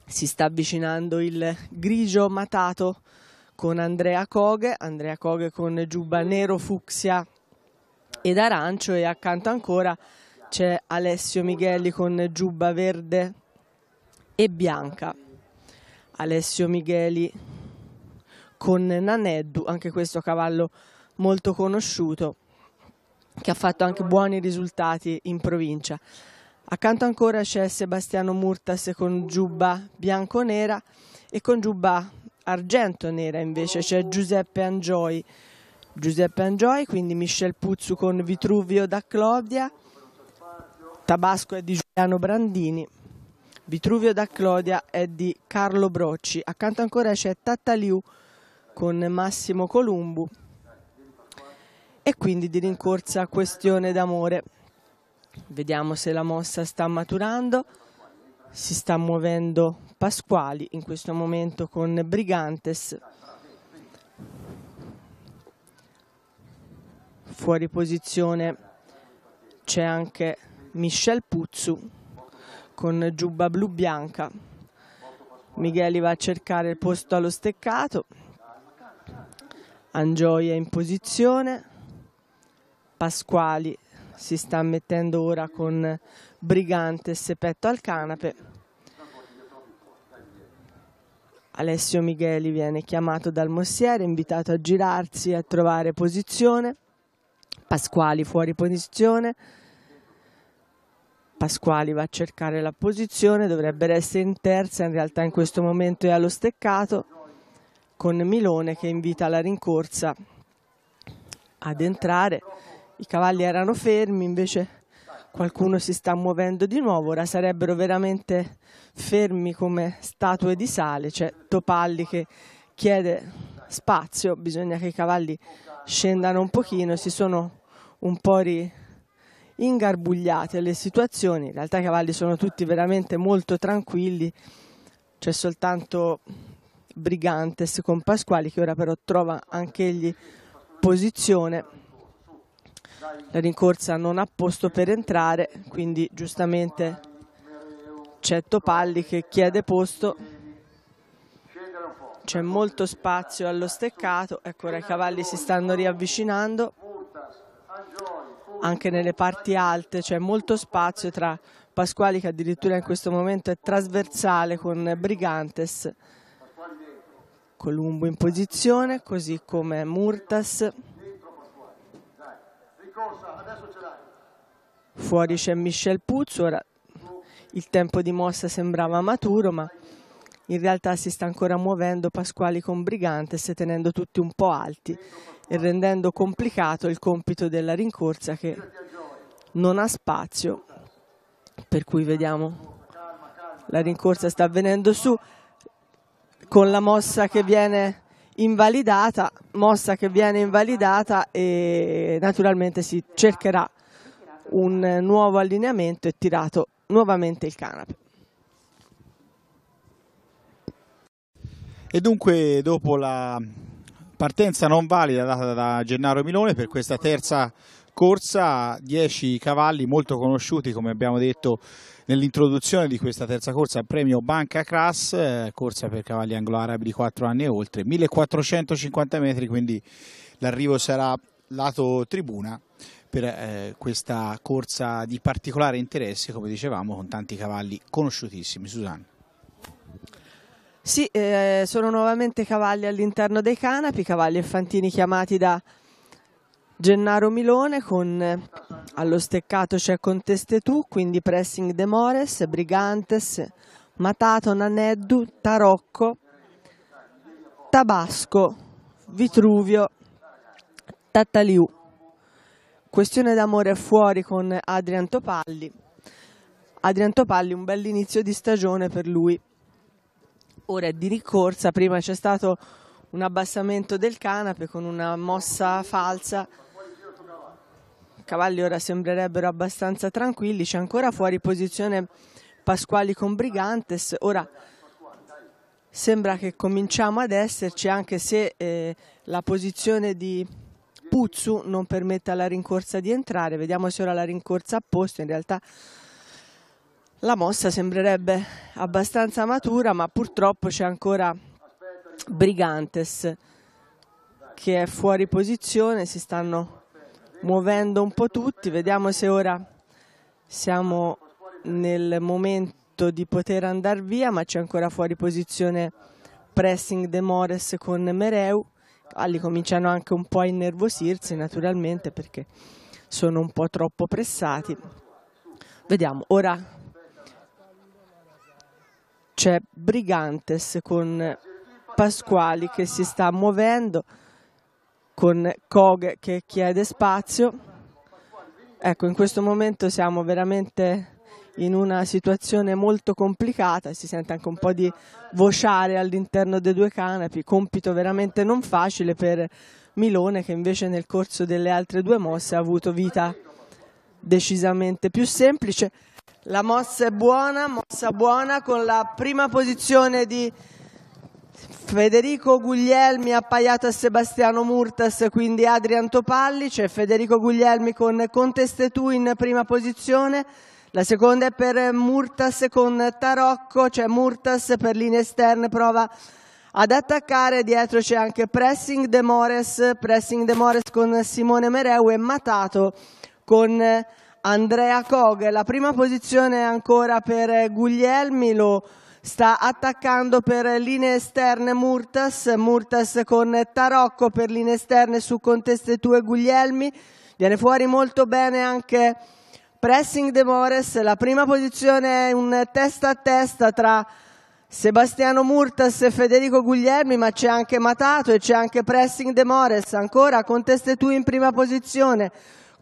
si sta avvicinando il grigio matato con Andrea Coghe, Andrea Coghe con giubba nero fucsia ed arancio e accanto ancora c'è Alessio Michelli con giubba verde e bianca. Alessio Micheli con Naneddu, anche questo cavallo molto conosciuto che ha fatto anche buoni risultati in provincia. Accanto ancora c'è Sebastiano Murtas con giubba bianco-nera e con giubba argento-nera invece c'è Giuseppe Angioi Giuseppe Angioi, quindi Michel Puzzu con Vitruvio da Claudia, Tabasco è di Giuliano Brandini, Vitruvio da Claudia è di Carlo Brocci, accanto ancora c'è Tattaliu con Massimo Columbu e quindi di rincorsa questione d'amore. Vediamo se la mossa sta maturando, si sta muovendo Pasquali in questo momento con Brigantes Fuori posizione c'è anche Michel Puzzu con giubba blu bianca. Micheli va a cercare il posto allo steccato. Angioia in posizione. Pasquali si sta mettendo ora con Brigantes petto al canape. Alessio Micheli viene chiamato dal mossiere, invitato a girarsi e a trovare posizione. Pasquali fuori posizione. Pasquali va a cercare la posizione, dovrebbe essere in terza, in realtà in questo momento è allo steccato con Milone che invita la rincorsa ad entrare. I cavalli erano fermi, invece qualcuno si sta muovendo di nuovo, ora sarebbero veramente fermi come statue di sale, c'è Topalli che chiede spazio, bisogna che i cavalli scendano un pochino, si sono un po' ingarbugliati le situazioni, in realtà i cavalli sono tutti veramente molto tranquilli, c'è soltanto Brigantes con Pasquali che ora però trova anche egli posizione. La rincorsa non ha posto per entrare, quindi giustamente c'è Topalli che chiede posto c'è molto spazio allo steccato, ecco ora i cavalli si stanno riavvicinando, anche nelle parti alte c'è molto spazio tra Pasquali che addirittura in questo momento è trasversale con Brigantes, Columbo in posizione, così come Murtas, fuori c'è Michel Puzzo, ora il tempo di mossa sembrava maturo ma in realtà si sta ancora muovendo Pasquali con Brigantes tenendo tutti un po' alti e rendendo complicato il compito della rincorsa che non ha spazio, per cui vediamo la rincorsa sta venendo su con la mossa che viene invalidata, mossa che viene invalidata e naturalmente si cercherà un nuovo allineamento e tirato nuovamente il canape. E dunque dopo la partenza non valida data da Gennaro Milone per questa terza corsa, 10 cavalli molto conosciuti come abbiamo detto nell'introduzione di questa terza corsa premio Banca Crass, eh, corsa per cavalli anglo-arabi di 4 anni e oltre, 1450 metri quindi l'arrivo sarà lato tribuna per eh, questa corsa di particolare interesse come dicevamo con tanti cavalli conosciutissimi. Susanna. Sì, eh, sono nuovamente cavalli all'interno dei canapi, cavalli infantini chiamati da Gennaro Milone con eh, allo steccato c'è Conteste Tu, quindi Pressing De Mores, Brigantes, Matato, Naneddu, Tarocco, Tabasco, Vitruvio, Tattaliù. Questione d'amore fuori con Adrian Topalli. Adrian Topalli un bell'inizio di stagione per lui ore di ricorsa, prima c'è stato un abbassamento del canape con una mossa falsa. I cavalli ora sembrerebbero abbastanza tranquilli, c'è ancora fuori posizione Pasquali con Brigantes, ora sembra che cominciamo ad esserci anche se eh, la posizione di Puzzu non permette alla rincorsa di entrare, vediamo se ora la rincorsa a posto, in realtà la mossa sembrerebbe abbastanza matura, ma purtroppo c'è ancora Brigantes che è fuori posizione, si stanno muovendo un po' tutti, vediamo se ora siamo nel momento di poter andare via, ma c'è ancora fuori posizione pressing De Mores con Mereu, Alli ah, cominciano anche un po' a innervosirsi naturalmente perché sono un po' troppo pressati. Vediamo, ora c'è Brigantes con Pasquali che si sta muovendo, con Kog che chiede spazio. Ecco, in questo momento siamo veramente in una situazione molto complicata, si sente anche un po' di vociare all'interno dei due canapi, compito veramente non facile per Milone che invece nel corso delle altre due mosse ha avuto vita decisamente più semplice. La mossa è buona, mossa buona con la prima posizione di Federico Guglielmi appaiato a Sebastiano Murtas, quindi Adrian Topalli, c'è Federico Guglielmi con Conteste tu in prima posizione. La seconda è per Murtas con Tarocco, c'è Murtas per linee esterne, prova ad attaccare, dietro c'è anche Pressing De Mores, Pressing De Mores con Simone Mereu e Matato con Andrea Cog. La prima posizione ancora per Guglielmi, lo sta attaccando per linee esterne Murtas, Murtas con Tarocco per linee esterne su conteste 2 Guglielmi, viene fuori molto bene anche Pressing De Mores, la prima posizione è un testa a testa tra Sebastiano Murtas e Federico Guglielmi, ma c'è anche Matato e c'è anche Pressing De Mores, ancora conteste 2 in prima posizione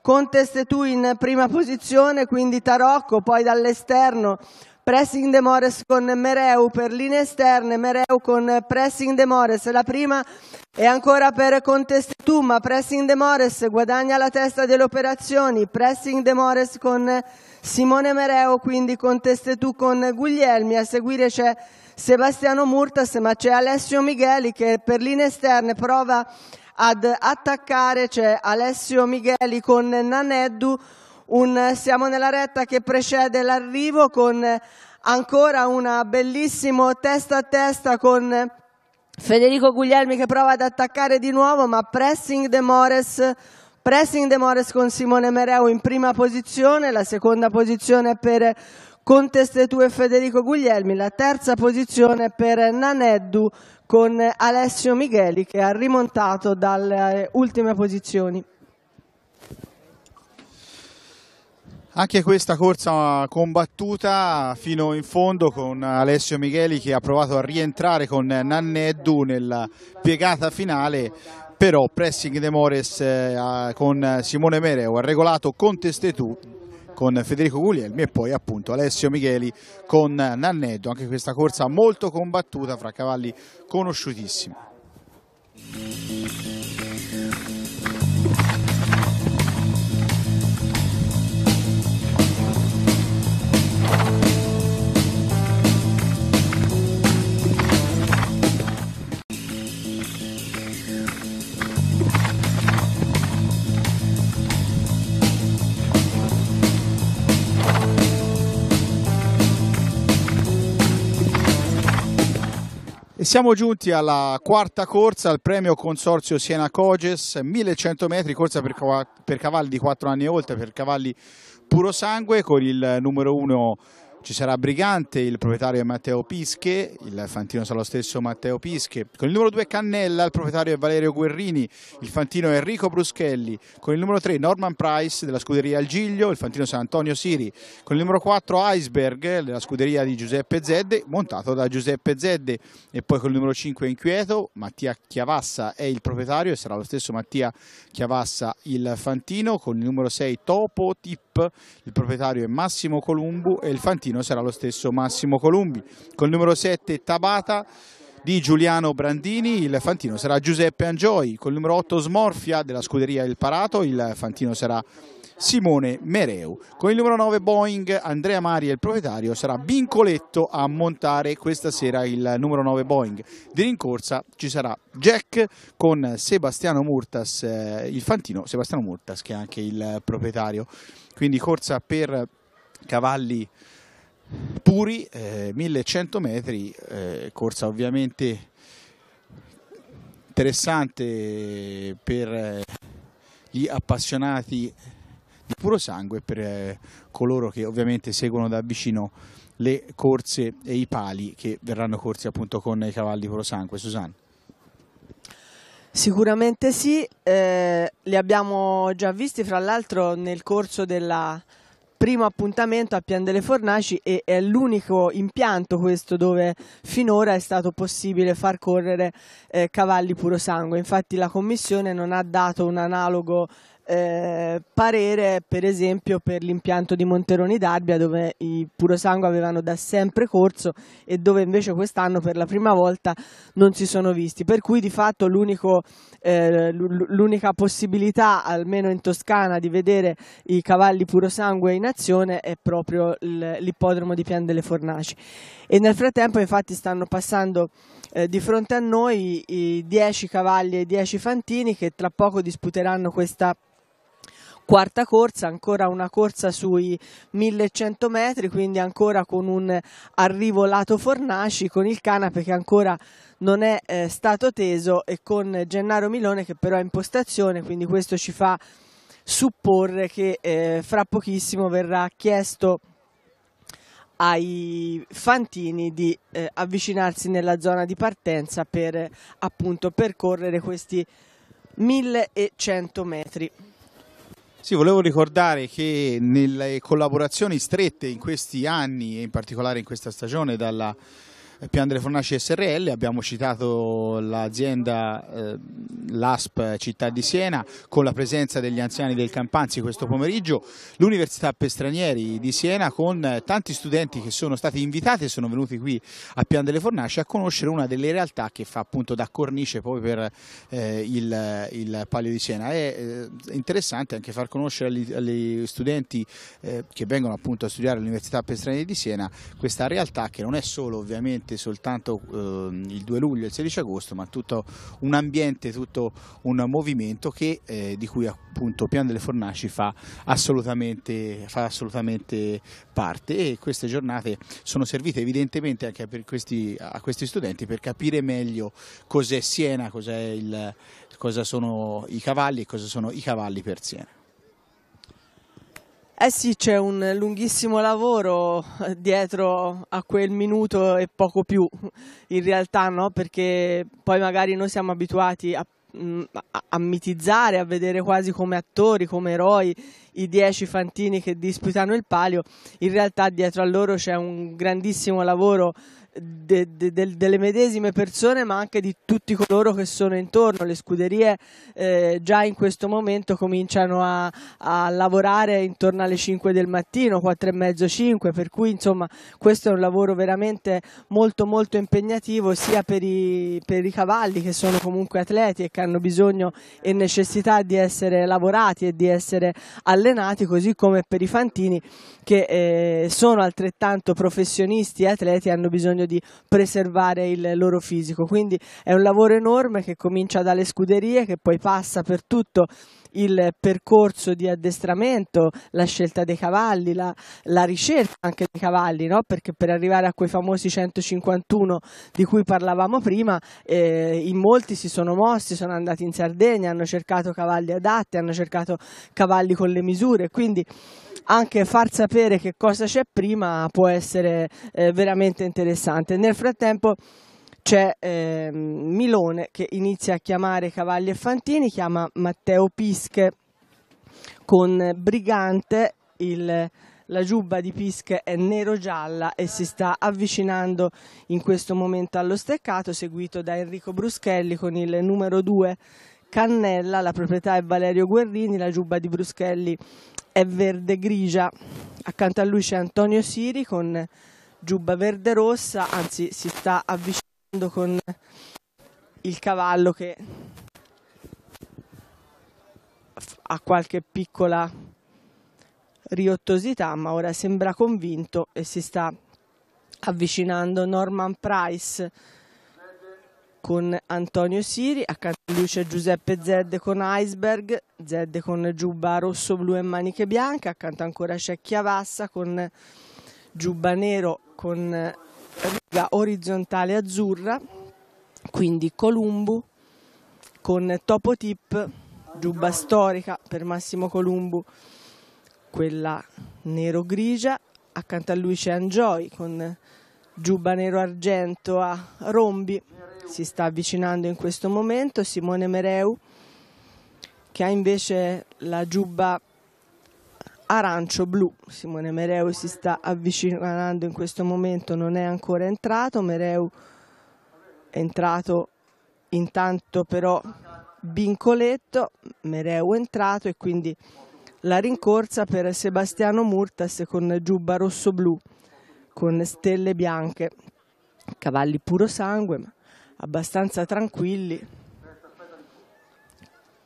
contest tu in prima posizione, quindi Tarocco, poi dall'esterno pressing de Mores con Mereu per linee esterne, Mereu con pressing de Mores, la prima è ancora per contest tu, ma pressing de Mores guadagna la testa delle operazioni, pressing de Mores con Simone Mereu, quindi contest tu con Guglielmi, a seguire c'è Sebastiano Murtas, ma c'è Alessio Migheli che per linee esterne prova ad attaccare c'è Alessio Migheli con Naneddu, un, siamo nella retta che precede l'arrivo con ancora un bellissimo testa a testa con Federico Guglielmi che prova ad attaccare di nuovo ma pressing De Mores pressing De Mores con Simone Mereu in prima posizione, la seconda posizione per Contestetù e Federico Guglielmi, la terza posizione per Naneddu con Alessio Micheli che ha rimontato dalle ultime posizioni. Anche questa corsa combattuta fino in fondo con Alessio Micheli che ha provato a rientrare con Nanneddu nella piegata finale però pressing De Mores eh, con Simone Mereo ha regolato con tu con Federico Guglielmi e poi appunto Alessio Micheli con Nannetto, anche questa corsa molto combattuta fra cavalli conosciutissimi. E siamo giunti alla quarta corsa al premio Consorzio Siena Coges, 1100 metri, corsa per, cav per cavalli di 4 anni e oltre, per cavalli puro sangue, con il numero 1 ci sarà Brigante, il proprietario è Matteo Pische, il Fantino sarà lo stesso Matteo Pische. Con il numero 2 Cannella, il proprietario è Valerio Guerrini, il Fantino è Enrico Bruschelli. Con il numero 3 Norman Price della scuderia Al Giglio, il Fantino San Antonio Siri. Con il numero 4 Iceberg della scuderia di Giuseppe Zedde, montato da Giuseppe Zedde. E poi con il numero 5 Inquieto, Mattia Chiavassa è il proprietario e sarà lo stesso Mattia Chiavassa il Fantino. Con il numero 6 Topo Tip, il proprietario è Massimo Columbu e il Fantino Trentino sarà lo stesso Massimo Columbi. Col numero 7 Tabata di Giuliano Brandini, il Fantino sarà Giuseppe Angioi, col numero 8 Smorfia della scuderia Il Parato, il Fantino sarà Simone Mereu. Con il numero 9 Boeing Andrea Mari il proprietario sarà Bincoletto a montare questa sera il numero 9 Boeing. Di rincorsa ci sarà Jack con Sebastiano Murtas, eh, il Fantino Sebastiano Murtas che è anche il proprietario. Quindi corsa per cavalli puri, eh, 1100 metri, eh, corsa ovviamente interessante per eh, gli appassionati di puro sangue, per eh, coloro che ovviamente seguono da vicino le corse e i pali che verranno corsi appunto con i cavalli puro sangue. Susanna. Sicuramente sì, eh, li abbiamo già visti fra l'altro nel corso della primo appuntamento a Pian delle Fornaci e è l'unico impianto questo dove finora è stato possibile far correre eh, cavalli puro sangue. Infatti la commissione non ha dato un analogo eh, parere per esempio per l'impianto di Monteroni d'Arbia dove i purosangue avevano da sempre corso e dove invece quest'anno per la prima volta non si sono visti per cui di fatto eh, l'unica possibilità almeno in Toscana di vedere i cavalli purosangue in azione è proprio l'ippodromo di Pian delle Fornaci e nel frattempo infatti stanno passando eh, di fronte a noi i 10 cavalli e i 10 fantini che tra poco disputeranno questa quarta corsa, ancora una corsa sui 1100 metri, quindi ancora con un arrivo lato Fornaci, con il Canape che ancora non è eh, stato teso e con Gennaro Milone che però è in postazione, quindi questo ci fa supporre che eh, fra pochissimo verrà chiesto ai fantini di eh, avvicinarsi nella zona di partenza per appunto percorrere questi 1100 metri. Sì, volevo ricordare che nelle collaborazioni strette in questi anni e in particolare in questa stagione dalla eh, Pian delle Fornaci SRL, abbiamo citato l'azienda eh, l'ASP Città di Siena con la presenza degli anziani del Campanzi questo pomeriggio, l'Università per Stranieri di Siena con eh, tanti studenti che sono stati invitati e sono venuti qui a Pian delle Fornaci a conoscere una delle realtà che fa appunto da cornice poi per eh, il, il, Palio di Siena. È eh, interessante anche far conoscere agli, agli studenti eh, che vengono appunto a studiare all'Università per Stranieri di Siena questa realtà che non è solo ovviamente presenti soltanto eh, il 2 luglio e il 16 agosto, ma tutto un ambiente, tutto un movimento che, eh, di cui appunto Piano delle Fornaci fa assolutamente, fa assolutamente parte e queste giornate sono servite evidentemente anche questi, a questi studenti per capire meglio cos'è Siena, cos il, cosa sono i cavalli e cosa sono i cavalli per Siena. Eh sì, c'è un lunghissimo lavoro eh, dietro a quel minuto e poco più in realtà, no? Perché poi magari noi siamo abituati a, mm, a, a mitizzare, a vedere quasi come attori, come eroi i dieci fantini che disputano il palio. In realtà dietro a loro c'è un grandissimo lavoro de, de, de, delle medesime persone, ma anche di tutti coloro che sono intorno. Le scuderie eh, già in questo momento cominciano a, a, lavorare intorno alle 5 del mattino, 4 e mezzo, 5, per cui insomma questo è un lavoro veramente molto molto impegnativo sia per i, per i cavalli che sono comunque atleti e che hanno bisogno e necessità di essere lavorati e di essere allenati, così come per i fantini che eh, sono altrettanto professionisti e atleti e hanno bisogno bisogno di preservare il loro fisico. Quindi è un lavoro enorme che comincia dalle scuderie, che poi passa per tutto il percorso di addestramento, la scelta dei cavalli, la, la ricerca anche dei cavalli, no? perché per arrivare a quei famosi 151 di cui parlavamo prima, eh, in molti si sono mossi, sono andati in Sardegna, hanno cercato cavalli adatti, hanno cercato cavalli con le misure, quindi anche far sapere che cosa c'è prima può essere eh, veramente interessante. Nel frattempo c'è eh, Milone che inizia a chiamare Cavalli e Fantini, chiama Matteo Pische con Brigante, il, la giubba di Pische è nero-gialla e si sta avvicinando in questo momento allo steccato, seguito da Enrico Bruschelli con il numero 2 Cannella, la proprietà è Valerio Guerrini, la giubba di Bruschelli è verde-grigia, accanto a lui c'è Antonio Siri con giubba verde-rossa, anzi si sta avvicinando con il cavallo che ha qualche piccola riottosità, ma ora sembra convinto e si sta avvicinando Norman Price con Antonio Siri, accanto a lui c'è Giuseppe Zedde con Iceberg, Zedde con giubba rosso, blu e maniche bianche, accanto ancora c'è Chiavassa con giubba nero con riga orizzontale azzurra, quindi Columbu con topo tip, giubba storica per Massimo Columbu, quella nero-grigia, accanto a lui c'è Anjoy con giubba nero-argento a rombi, si sta avvicinando in questo momento Simone Mereu che ha invece la giubba arancio-blu. Simone Mereu si sta avvicinando in questo momento, non è ancora entrato. Mereu è entrato intanto però Bincoletto, Mereu è entrato e quindi la rincorsa per Sebastiano Murtas con giubba rosso-blu, con stelle bianche, cavalli puro sangue ma abbastanza tranquilli,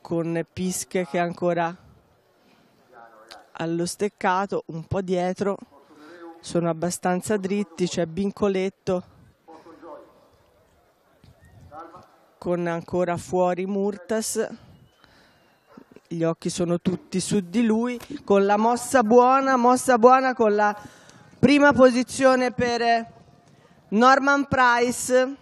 con Pische che ancora allo steccato, un po' dietro, sono abbastanza dritti, c'è Bincoletto con ancora fuori Murtas, gli occhi sono tutti su di lui, con la mossa buona, mossa buona con la prima posizione per eh, Norman Price,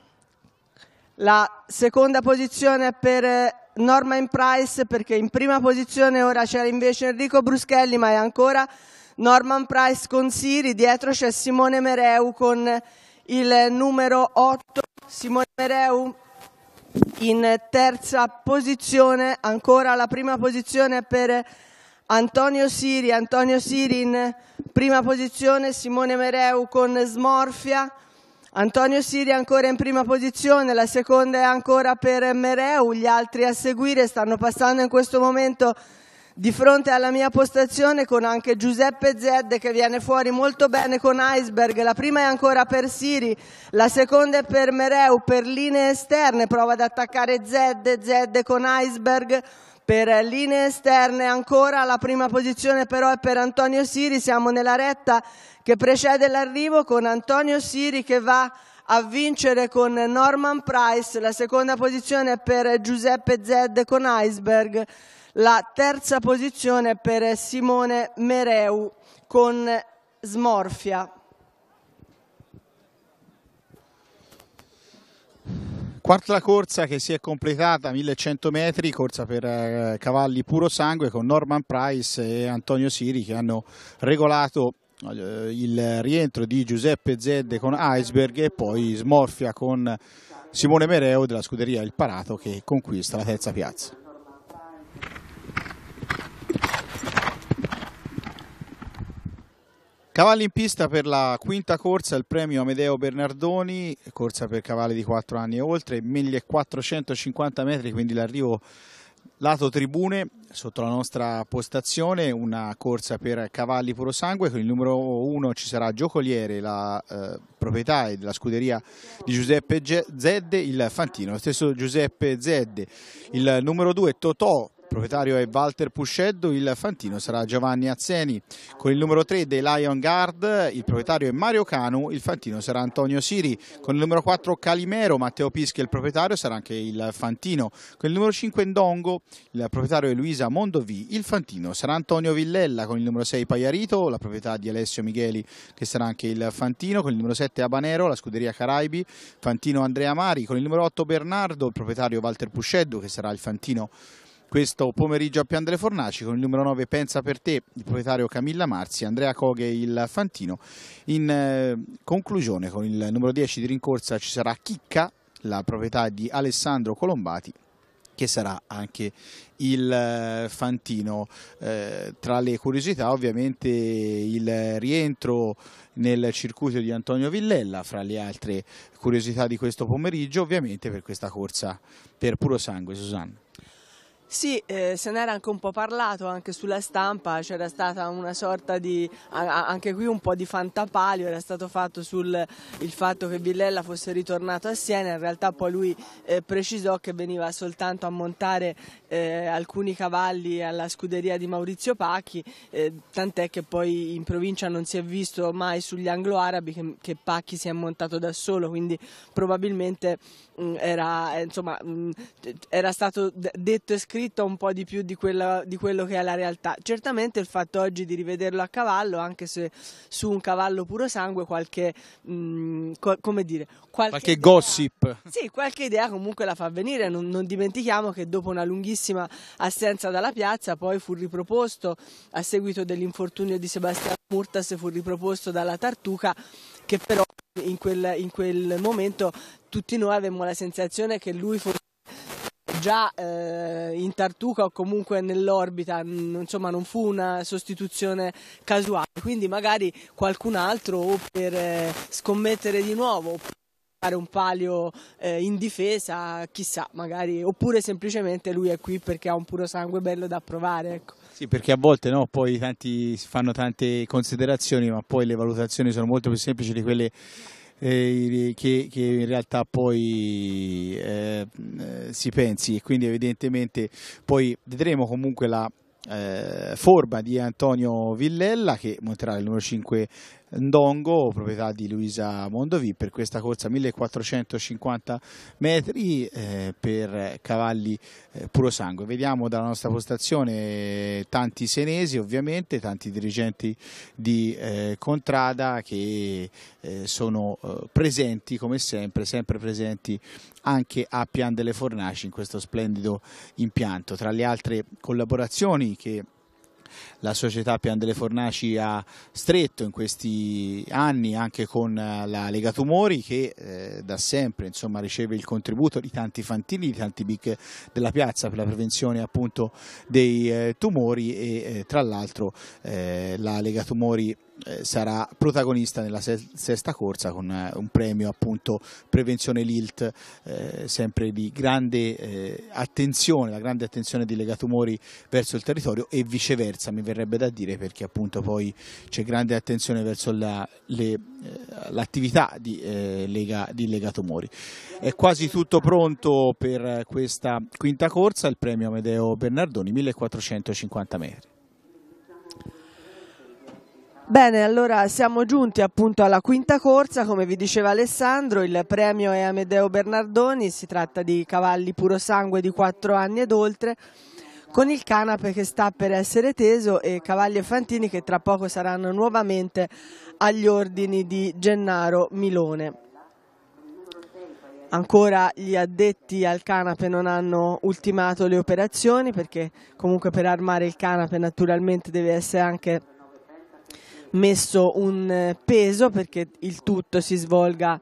la seconda posizione per eh, Norman Price perché in prima posizione ora c'era invece Enrico Bruschelli ma è ancora Norman Price con Siri, dietro c'è Simone Mereu con il numero 8, Simone Mereu in terza posizione, ancora la prima posizione per Antonio Siri, Antonio Siri in prima posizione, Simone Mereu con Smorfia, Antonio Siri ancora in prima posizione, la seconda è ancora per Mereu, gli altri a seguire stanno passando in questo momento di fronte alla mia postazione con anche Giuseppe Zed che viene fuori molto bene con Iceberg, la prima è ancora per Siri, la seconda è per Mereu, per linee esterne prova ad attaccare Zed, Zed con Iceberg. Per linee esterne ancora la prima posizione però è per Antonio Siri, siamo nella retta che precede l'arrivo con Antonio Siri che va a vincere con Norman Price, la seconda posizione per Giuseppe Zed con Iceberg, la terza posizione per Simone Mereu con Smorfia. Quarta corsa che si è completata, 1100 metri, corsa per eh, cavalli puro sangue con Norman Price e Antonio Siri che hanno regolato eh, il rientro di Giuseppe Zedde con Iceberg e poi smorfia con Simone Mereo della scuderia Il Parato che conquista la terza piazza. Cavalli in pista per la quinta corsa, il premio Amedeo Bernardoni, corsa per cavalli di 4 anni e oltre, 1450 metri, quindi l'arrivo Lato tribune, sotto la nostra postazione, una corsa per cavalli puro sangue, con il numero uno ci sarà Giocoliere, la eh, proprietà della scuderia di Giuseppe Zedde, il Fantino, lo stesso Giuseppe Zedde, il numero due Totò, proprietario è Walter Pusceddo, il fantino sarà Giovanni Azzeni. Con il numero 3 dei Lion Guard il proprietario è Mario Canu, il fantino sarà Antonio Siri. Con il numero 4 Calimero, Matteo Pischi il proprietario sarà anche il fantino. Con il numero 5 Ndongo, il proprietario è Luisa Mondovi, il fantino sarà Antonio Villella. Con il numero 6 Pagliarito, la proprietà di Alessio Migheli, che sarà anche il fantino. Con il numero 7 Abanero, la scuderia Caraibi, fantino Andrea Mari. Con il numero 8 Bernardo, il proprietario Walter Pusceddo che sarà il fantino questo pomeriggio a Pian delle Fornaci con il numero 9 Pensa per te, il proprietario Camilla Marzi, Andrea Coghe il Fantino. In eh, conclusione con il numero 10 di rincorsa ci sarà Chicca, la proprietà di Alessandro Colombati che sarà anche il eh, Fantino. Eh, tra le curiosità ovviamente il rientro nel circuito di Antonio Villella, fra le altre curiosità di questo pomeriggio ovviamente per questa corsa per puro sangue Susanna. Sì, eh, se n'era anche un po' parlato anche sulla stampa, c'era stata una sorta di, anche qui un po' di fantapalio, era stato fatto sul fatto che Villella fosse ritornato a Siena, in realtà poi lui eh, precisò che veniva soltanto a montare eh, alcuni cavalli alla scuderia di Maurizio Pacchi, eh, tant'è che poi in provincia non si è visto mai sugli anglo-arabi che, che Pacchi si è montato da solo, quindi probabilmente mh, mm, era, eh, insomma, mh, mm, era stato detto e scritto descritta un po' di più di, quella, di, quello che è la realtà. Certamente il fatto oggi di rivederlo a cavallo, anche se su un cavallo puro sangue, qualche, mh, mm, co- come dire, qualche, qualche idea, gossip. Sì, qualche idea comunque la fa venire. Non, non, dimentichiamo che dopo una lunghissima assenza dalla piazza poi fu riproposto a seguito dell'infortunio di Sebastiano Murtas, fu riproposto dalla Tartuca che però in quel, in quel momento tutti noi avevamo la sensazione che lui fosse già eh, in Tartuca o comunque nell'orbita, insomma non fu una sostituzione casuale, quindi magari qualcun altro o per eh, scommettere di nuovo o per fare un palio eh, in difesa, chissà, magari oppure semplicemente lui è qui perché ha un puro sangue bello da provare, ecco. Sì, perché a volte no, poi tanti, si fanno tante considerazioni, ma poi le valutazioni sono molto più semplici di quelle eh, che, che, in realtà poi eh, eh, si pensi e quindi evidentemente poi vedremo comunque la eh, forma di Antonio Villella che monterà il numero 5 Ndongo, proprietà di Luisa Mondovi, per questa corsa 1450 metri eh, per cavalli eh, puro sangue. Vediamo dalla nostra postazione eh, tanti senesi ovviamente, tanti dirigenti di eh, Contrada che eh, sono eh, presenti come sempre, sempre presenti anche a Pian delle Fornaci in questo splendido impianto. Tra le altre collaborazioni che la società Pian delle Fornaci ha stretto in questi anni anche con eh, la Lega Tumori che eh, da sempre insomma, riceve il contributo di tanti fantini, di tanti big della piazza per la prevenzione appunto dei eh, tumori e eh, tra l'altro eh, la Lega Tumori eh, sarà protagonista nella sesta corsa con eh, un premio appunto Prevenzione Lilt eh, sempre di grande eh, attenzione, la grande attenzione di Legatumori verso il territorio e viceversa mi verrebbe da dire perché appunto poi c'è grande attenzione verso eh, l'attività la, eh, di, Lega, di Legatumori. È quasi tutto pronto per questa quinta corsa, il premio Amedeo Bernardoni 1450 metri. Bene, allora siamo giunti appunto alla quinta corsa, come vi diceva Alessandro, il premio è Amedeo Bernardoni, si tratta di cavalli puro sangue di 4 anni ed oltre, con il canape che sta per essere teso e cavalli e fantini che tra poco saranno nuovamente agli ordini di Gennaro Milone. Ancora gli addetti al canape non hanno ultimato le operazioni perché comunque per armare il canape naturalmente deve essere anche messo un eh, peso perché il tutto si svolga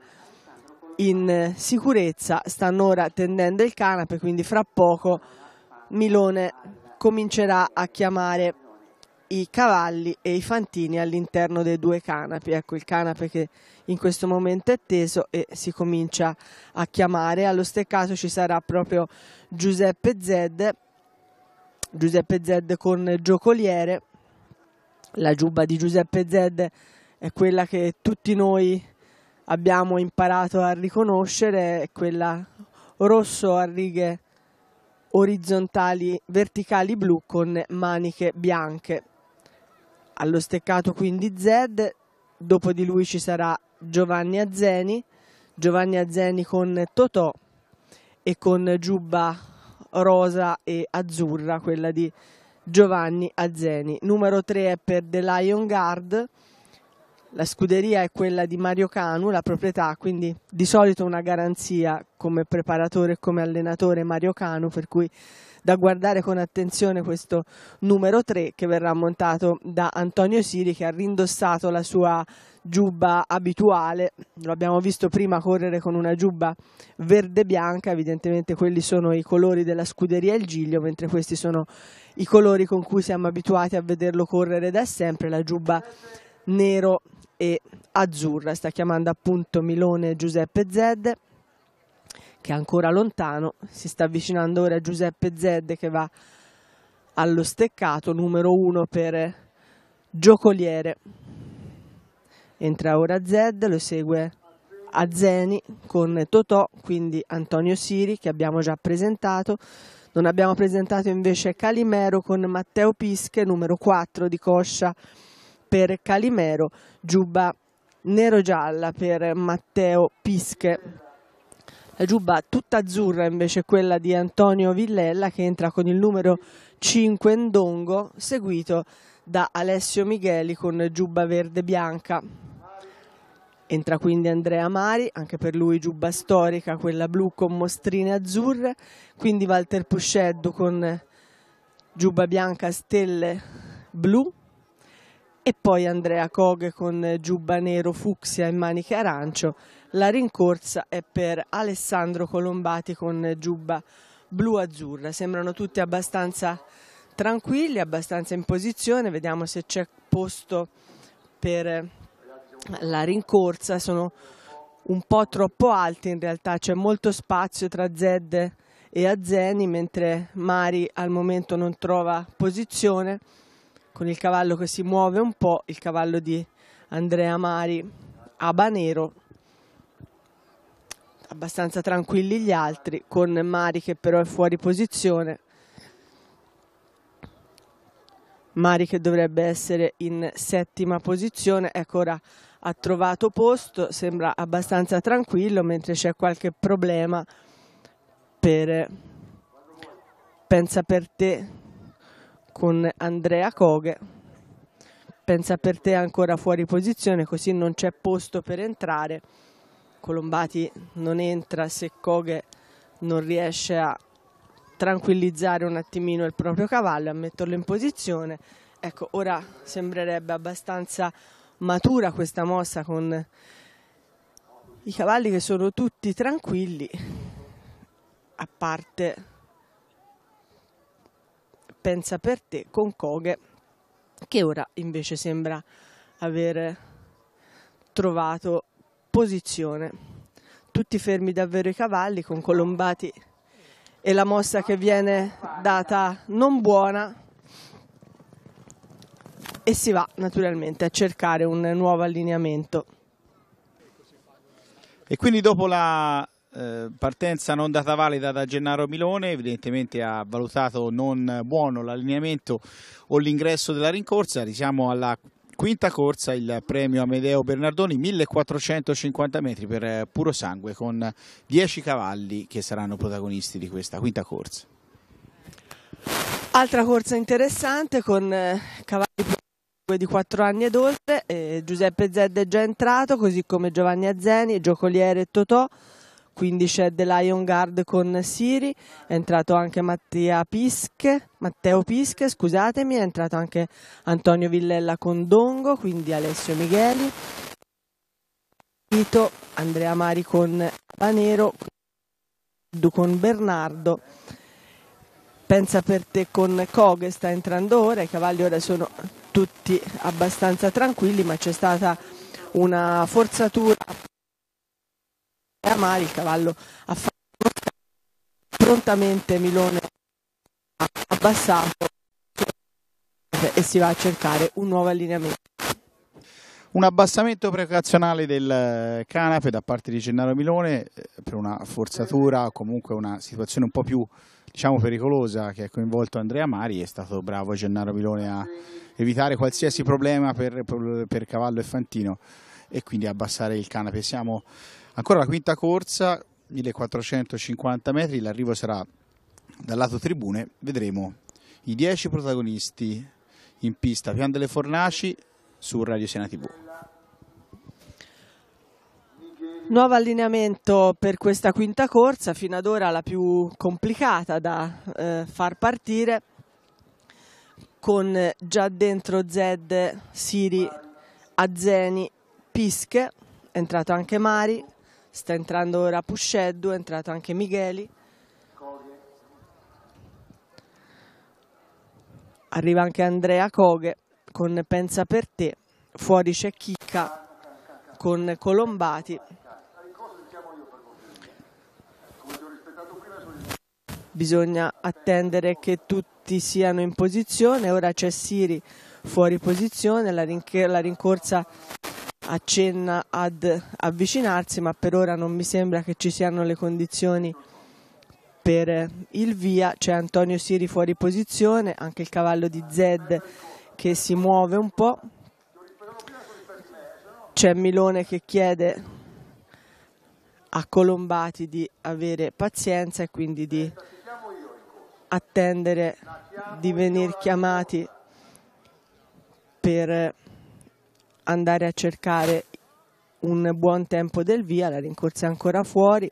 in eh, sicurezza. Stanno ora tendendo il canape, quindi fra poco Milone comincerà a chiamare i cavalli e i fantini all'interno dei due canapi. Ecco il canape che in questo momento è teso e si comincia a chiamare. Allo steccato ci sarà proprio Giuseppe Zed, Giuseppe Zed con giocoliere la giubba di Giuseppe Zed è quella che tutti noi abbiamo imparato a riconoscere, è quella rosso a righe orizzontali, verticali blu con maniche bianche. Allo steccato quindi Zed, dopo di lui ci sarà Giovanni Azzeni, Giovanni Azzeni con Totò e con giubba rosa e azzurra, quella di Giovanni Azzeni. Numero 3 è per The Lion Guard. La scuderia è quella di Mario Canu, la proprietà, quindi di solito una garanzia come preparatore e come allenatore Mario Canu, per cui da guardare con attenzione questo numero 3 che verrà montato da Antonio Siri che ha rindossato la sua giubba abituale, lo abbiamo visto prima correre con una giubba verde-bianca, evidentemente quelli sono i colori della scuderia Il Giglio, mentre questi sono i colori con cui siamo abituati a vederlo correre da sempre, la giubba nero e azzurra, sta chiamando appunto Milone Giuseppe Zed che è ancora lontano, si sta avvicinando ora Giuseppe Zed che va allo steccato numero uno per giocoliere Entra ora Zed, lo segue Azzeni con Totò, quindi Antonio Siri che abbiamo già presentato. Non abbiamo presentato invece Calimero con Matteo Pische, numero 4 di coscia per Calimero, giubba nero-gialla per Matteo Pische. La giubba tutta azzurra invece è quella di Antonio Villella che entra con il numero 5 Ndongo, seguito da Alessio Migheli con giubba verde-bianca. Entra quindi Andrea Mari, anche per lui giubba storica, quella blu con mostrine azzurre, quindi Walter Pusceddu con giubba bianca stelle blu e poi Andrea Coghe con giubba nero fucsia e maniche arancio. La rincorsa è per Alessandro Colombati con giubba blu-azzurra. Sembrano tutti abbastanza tranquilli, abbastanza in posizione, vediamo se c'è posto per la rincorsa sono un po' troppo alti in realtà, c'è molto spazio tra Zed e Azeni mentre Mari al momento non trova posizione, con il cavallo che si muove un po', il cavallo di Andrea Mari, Abanero, abbastanza tranquilli gli altri, con Mari che però è fuori posizione, Mari che dovrebbe essere in settima posizione, ecco ora ha trovato posto, sembra abbastanza tranquillo, mentre c'è qualche problema per Pensa per te con Andrea Koghe. Pensa per te ancora fuori posizione, così non c'è posto per entrare. Colombati non entra se Koghe non riesce a tranquillizzare un attimino il proprio cavallo, a metterlo in posizione. Ecco, ora sembrerebbe abbastanza matura questa mossa con i cavalli che sono tutti tranquilli, a parte pensa per te con Koge, che ora invece sembra aver trovato posizione. Tutti fermi davvero i cavalli con Colombati e la mossa che viene data non buona e si va naturalmente a cercare un nuovo allineamento. E quindi dopo la eh, partenza non data valida da Gennaro Milone, evidentemente ha valutato non buono l'allineamento o l'ingresso della rincorsa, siamo alla quinta corsa, il premio Amedeo Bernardoni, 1450 metri per eh, puro sangue con 10 cavalli che saranno protagonisti di questa quinta corsa. Altra corsa interessante con eh, cavalli di 4 anni ed oltre, eh, Giuseppe Zed è già entrato, così come Giovanni Azzeni, Giocoliere e Totò. 15 è The Lion Guard con Siri, è entrato anche Pische, Matteo Pisch, scusatemi, è entrato anche Antonio Villella con Dongo, quindi Alessio Micheli, Tito, Andrea Mari con Banero, con Bernardo, Pensa per te con Kog, sta entrando ora, i cavalli ora sono tutti abbastanza tranquilli, ma c'è stata una forzatura a male, il cavallo ha fatto prontamente Milone ha abbassato e si va a cercare un nuovo allineamento. Un abbassamento precauzionale del eh, canape da parte di Gennaro Milone eh, per una forzatura o comunque una situazione un po' più diciamo, pericolosa che ha coinvolto Andrea Mari è stato bravo Gennaro Milone a evitare qualsiasi problema per, per, Cavallo e Fantino e quindi abbassare il canape. Siamo ancora alla quinta corsa, 1450 metri, l'arrivo sarà dal lato tribune, vedremo i 10 protagonisti in pista, Pian delle Fornaci su Radio Sena TV. Nuovo allineamento per questa quinta corsa, fino ad ora la più complicata da eh, far partire con già dentro Zed, Siri, Azzeni, Pische, è entrato anche Mari, sta entrando ora Pusceddu, è entrato anche Micheli. Arriva anche Andrea Coghe con Pensa per te, fuori c'è Chicca con Colombati. bisogna attendere che tutti siano in posizione, ora c'è Siri fuori posizione, la, rinc la rincorsa accenna ad avvicinarsi ma per ora non mi sembra che ci siano le condizioni per il via, c'è Antonio Siri fuori posizione, anche il cavallo di Zed che si muove un po', c'è Milone che chiede a Colombati di avere pazienza e quindi di attendere di venire chiamati per andare a cercare un buon tempo del via, la rincorsa è ancora fuori,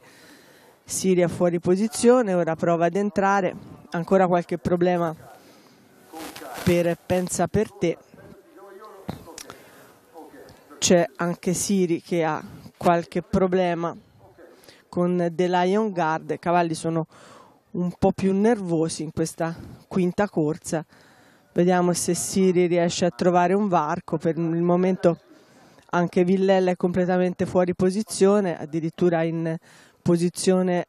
Siria fuori posizione, ora prova ad entrare, ancora qualche problema per pensa per te. C'è anche Siri che ha qualche problema con The Lion Guard, i cavalli sono un po' più nervosi in questa quinta corsa. Vediamo se Siri riesce a trovare un varco. Per il momento anche Villella è completamente fuori posizione, addirittura in posizione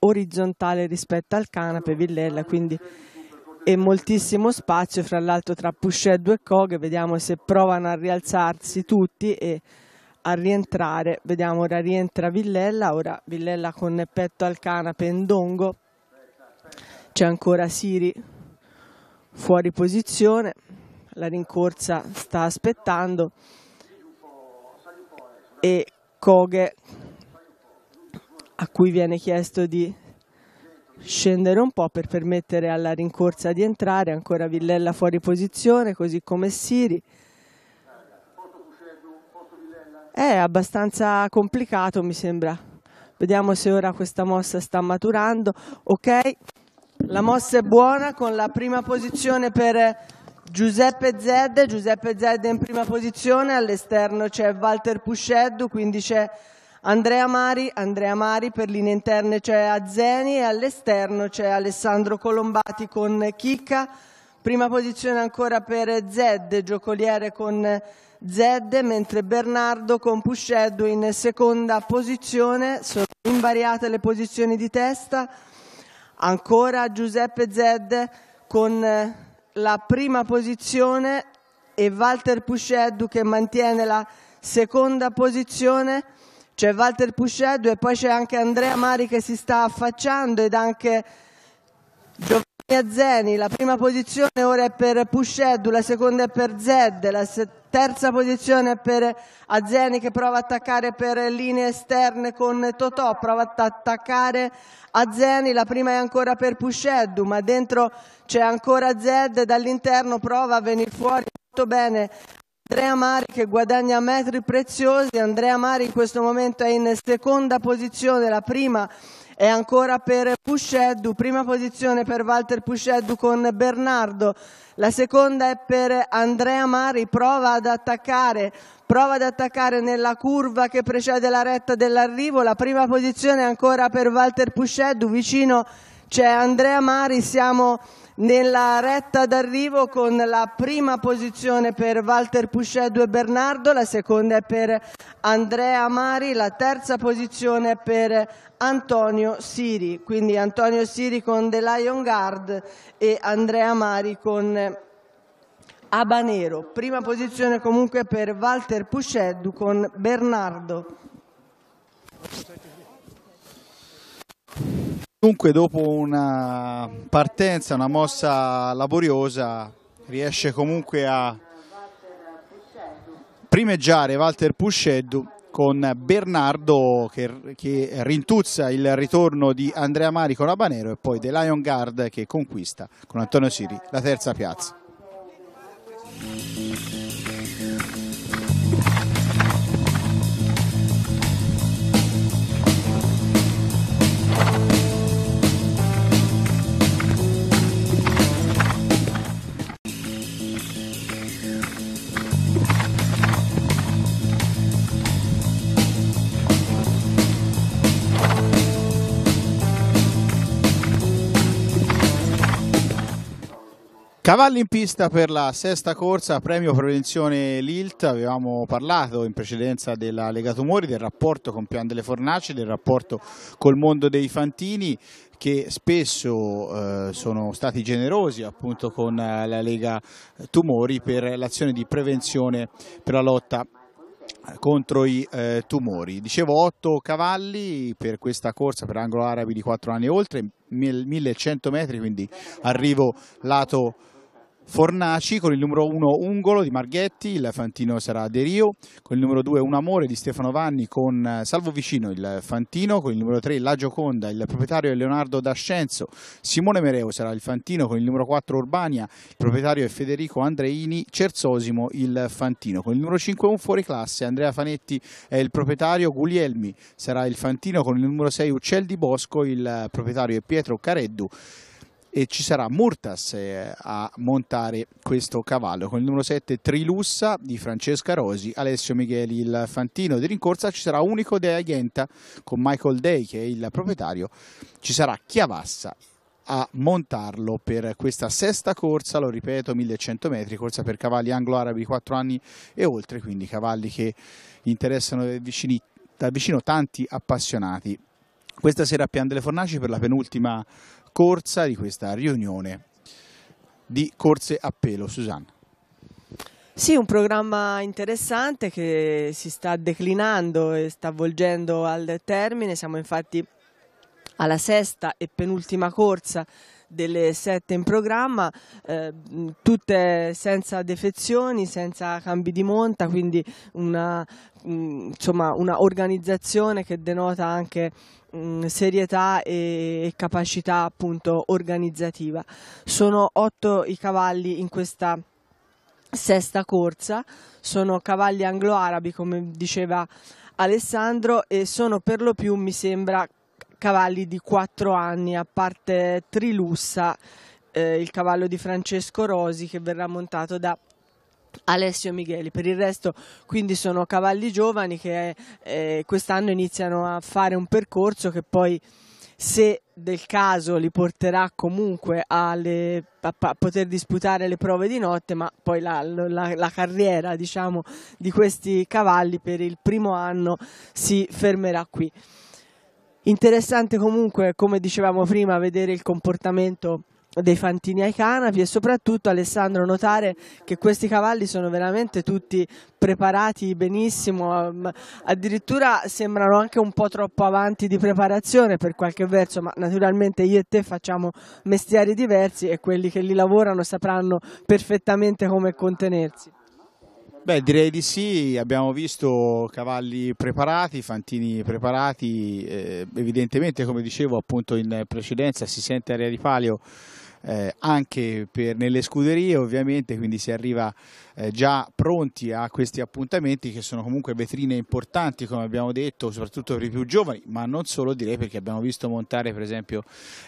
orizzontale rispetto al canape Villella, quindi e moltissimo spazio fra l'altro tra Pusce e due Cog, vediamo se provano a rialzarsi tutti e a rientrare, vediamo ora rientra Villella, ora Villella con petto al canape in dongo, c'è ancora Siri fuori posizione, la rincorsa sta aspettando e Koghe a cui viene chiesto di scendere un po' per permettere alla rincorsa di entrare, ancora Villella fuori posizione, così come Siri. È abbastanza complicato mi sembra. Vediamo se ora questa mossa sta maturando. Ok. La mossa è buona con la prima posizione per Giuseppe Zed, Giuseppe Zed in prima posizione, all'esterno c'è Walter Pusceddu, quindi c'è Andrea Mari, Andrea Mari per linee interne c'è Azzeni e all'esterno c'è Alessandro Colombati con Chicca. Prima posizione ancora per Zed, giocoliere con Zed, mentre Bernardo con Pusceddu in seconda posizione. Sono invariate le posizioni di testa. Ancora Giuseppe Zed con eh, la prima posizione e Walter Pusceddu che mantiene la seconda posizione. C'è Walter Pusceddu e poi c'è anche Andrea Mari che si sta affacciando ed anche Giovanni a Zeni, la prima posizione ora è per Pusceddu, la seconda è per Zed, la terza posizione è per Azeni che prova ad attaccare per linee esterne con Totò, prova ad attaccare Azeni, la prima è ancora per Pusceddu, ma dentro c'è ancora Zed, dall'interno prova a venire fuori molto bene Andrea Mari che guadagna metri preziosi, Andrea Mari in questo momento è in seconda posizione, la prima è ancora per Pusceddu, prima posizione per Walter Pusceddu con Bernardo, la seconda è per Andrea Mari, prova ad attaccare, prova ad attaccare nella curva che precede la retta dell'arrivo, la prima posizione è ancora per Walter Pusceddu, vicino c'è Andrea Mari, siamo nella retta d'arrivo con la prima posizione per Walter Pusceddu e Bernardo, la seconda è per Andrea Mari, la terza posizione è per Antonio Siri, quindi Antonio Siri con The Lion Guard e Andrea Mari con Abanero. Prima posizione comunque per Walter Pusceddu con Bernardo. Comunque dopo una partenza, una mossa laboriosa, riesce comunque a primeggiare Walter Pusceddu con Bernardo che, che, rintuzza il ritorno di Andrea Mari con Abanero e poi The Lion Guard che conquista con Antonio Siri la terza piazza. Cavalli in pista per la sesta corsa premio prevenzione Lilt, avevamo parlato in precedenza della Lega Tumori, del rapporto con Pian delle Fornaci, del rapporto col mondo dei Fantini che spesso eh, sono stati generosi appunto con eh, la Lega Tumori per l'azione di prevenzione per la lotta eh, contro i eh, tumori. Dicevo 8 cavalli per questa corsa per angolo arabi di 4 anni e oltre, 1100 metri quindi arrivo lato Fornaci, con il numero 1 Ungolo di Marghetti, il Fantino sarà De Rio, con il numero 2 Un Amore di Stefano Vanni con eh, Salvo Vicino il Fantino, con il numero 3 La Gioconda, il proprietario è Leonardo D'Ascenzo, Simone Mereo sarà il Fantino, con il numero 4 Urbania, il proprietario è Federico Andreini, Cerzosimo il Fantino, con il numero 5 Un Fuori Classe, Andrea Fanetti è il proprietario, Guglielmi sarà il Fantino, con il numero 6 Uccel di Bosco, il eh, proprietario è Pietro Careddu e ci sarà Murtas eh, a montare questo cavallo con il numero 7 Trilussa di Francesca Rosi, Alessio Micheli il Fantino di rincorsa ci sarà Unico De Aghienta con Michael Day che è il proprietario, ci sarà Chiavassa a montarlo per questa sesta corsa, lo ripeto, 1100 metri, corsa per cavalli anglo-arabi 4 anni e oltre, quindi cavalli che interessano da vicino, da vicino tanti appassionati. Questa sera a Pian delle Fornaci per la penultima scorsa di questa riunione di corse a pelo, Susanna. Sì, un programma interessante che si sta declinando e sta volgendo al termine. Siamo infatti alla sesta e penultima corsa delle sette in programma, eh, tutte senza defezioni, senza cambi di monta, quindi una, mh, mm, insomma, una organizzazione che denota anche mh, mm, serietà e capacità appunto organizzativa. Sono otto i cavalli in questa sesta corsa, sono cavalli anglo-arabi come diceva Alessandro e sono per lo più mi sembra cavalli di 4 anni, a parte Trilussa, eh, il cavallo di Francesco Rosi che verrà montato da Alessio Migheli. Per il resto quindi sono cavalli giovani che eh, quest'anno iniziano a fare un percorso che poi se del caso li porterà comunque alle, a, a, poter disputare le prove di notte, ma poi la, la, la carriera diciamo, di questi cavalli per il primo anno si fermerà qui. Interessante comunque, come dicevamo prima, vedere il comportamento dei fantini ai canapi e soprattutto Alessandro notare che questi cavalli sono veramente tutti preparati benissimo ehm, addirittura sembrano anche un po' troppo avanti di preparazione per qualche verso ma naturalmente io e te facciamo mestieri diversi e quelli che li lavorano sapranno perfettamente come contenersi Beh, direi di sì, abbiamo visto cavalli preparati, fantini preparati, eh, evidentemente come dicevo appunto in precedenza si sente aria di palio eh, anche per, nelle scuderie ovviamente, quindi si arriva eh, già pronti a questi appuntamenti che sono comunque vetrine importanti come abbiamo detto, soprattutto per i più giovani, ma non solo direi perché abbiamo visto montare per esempio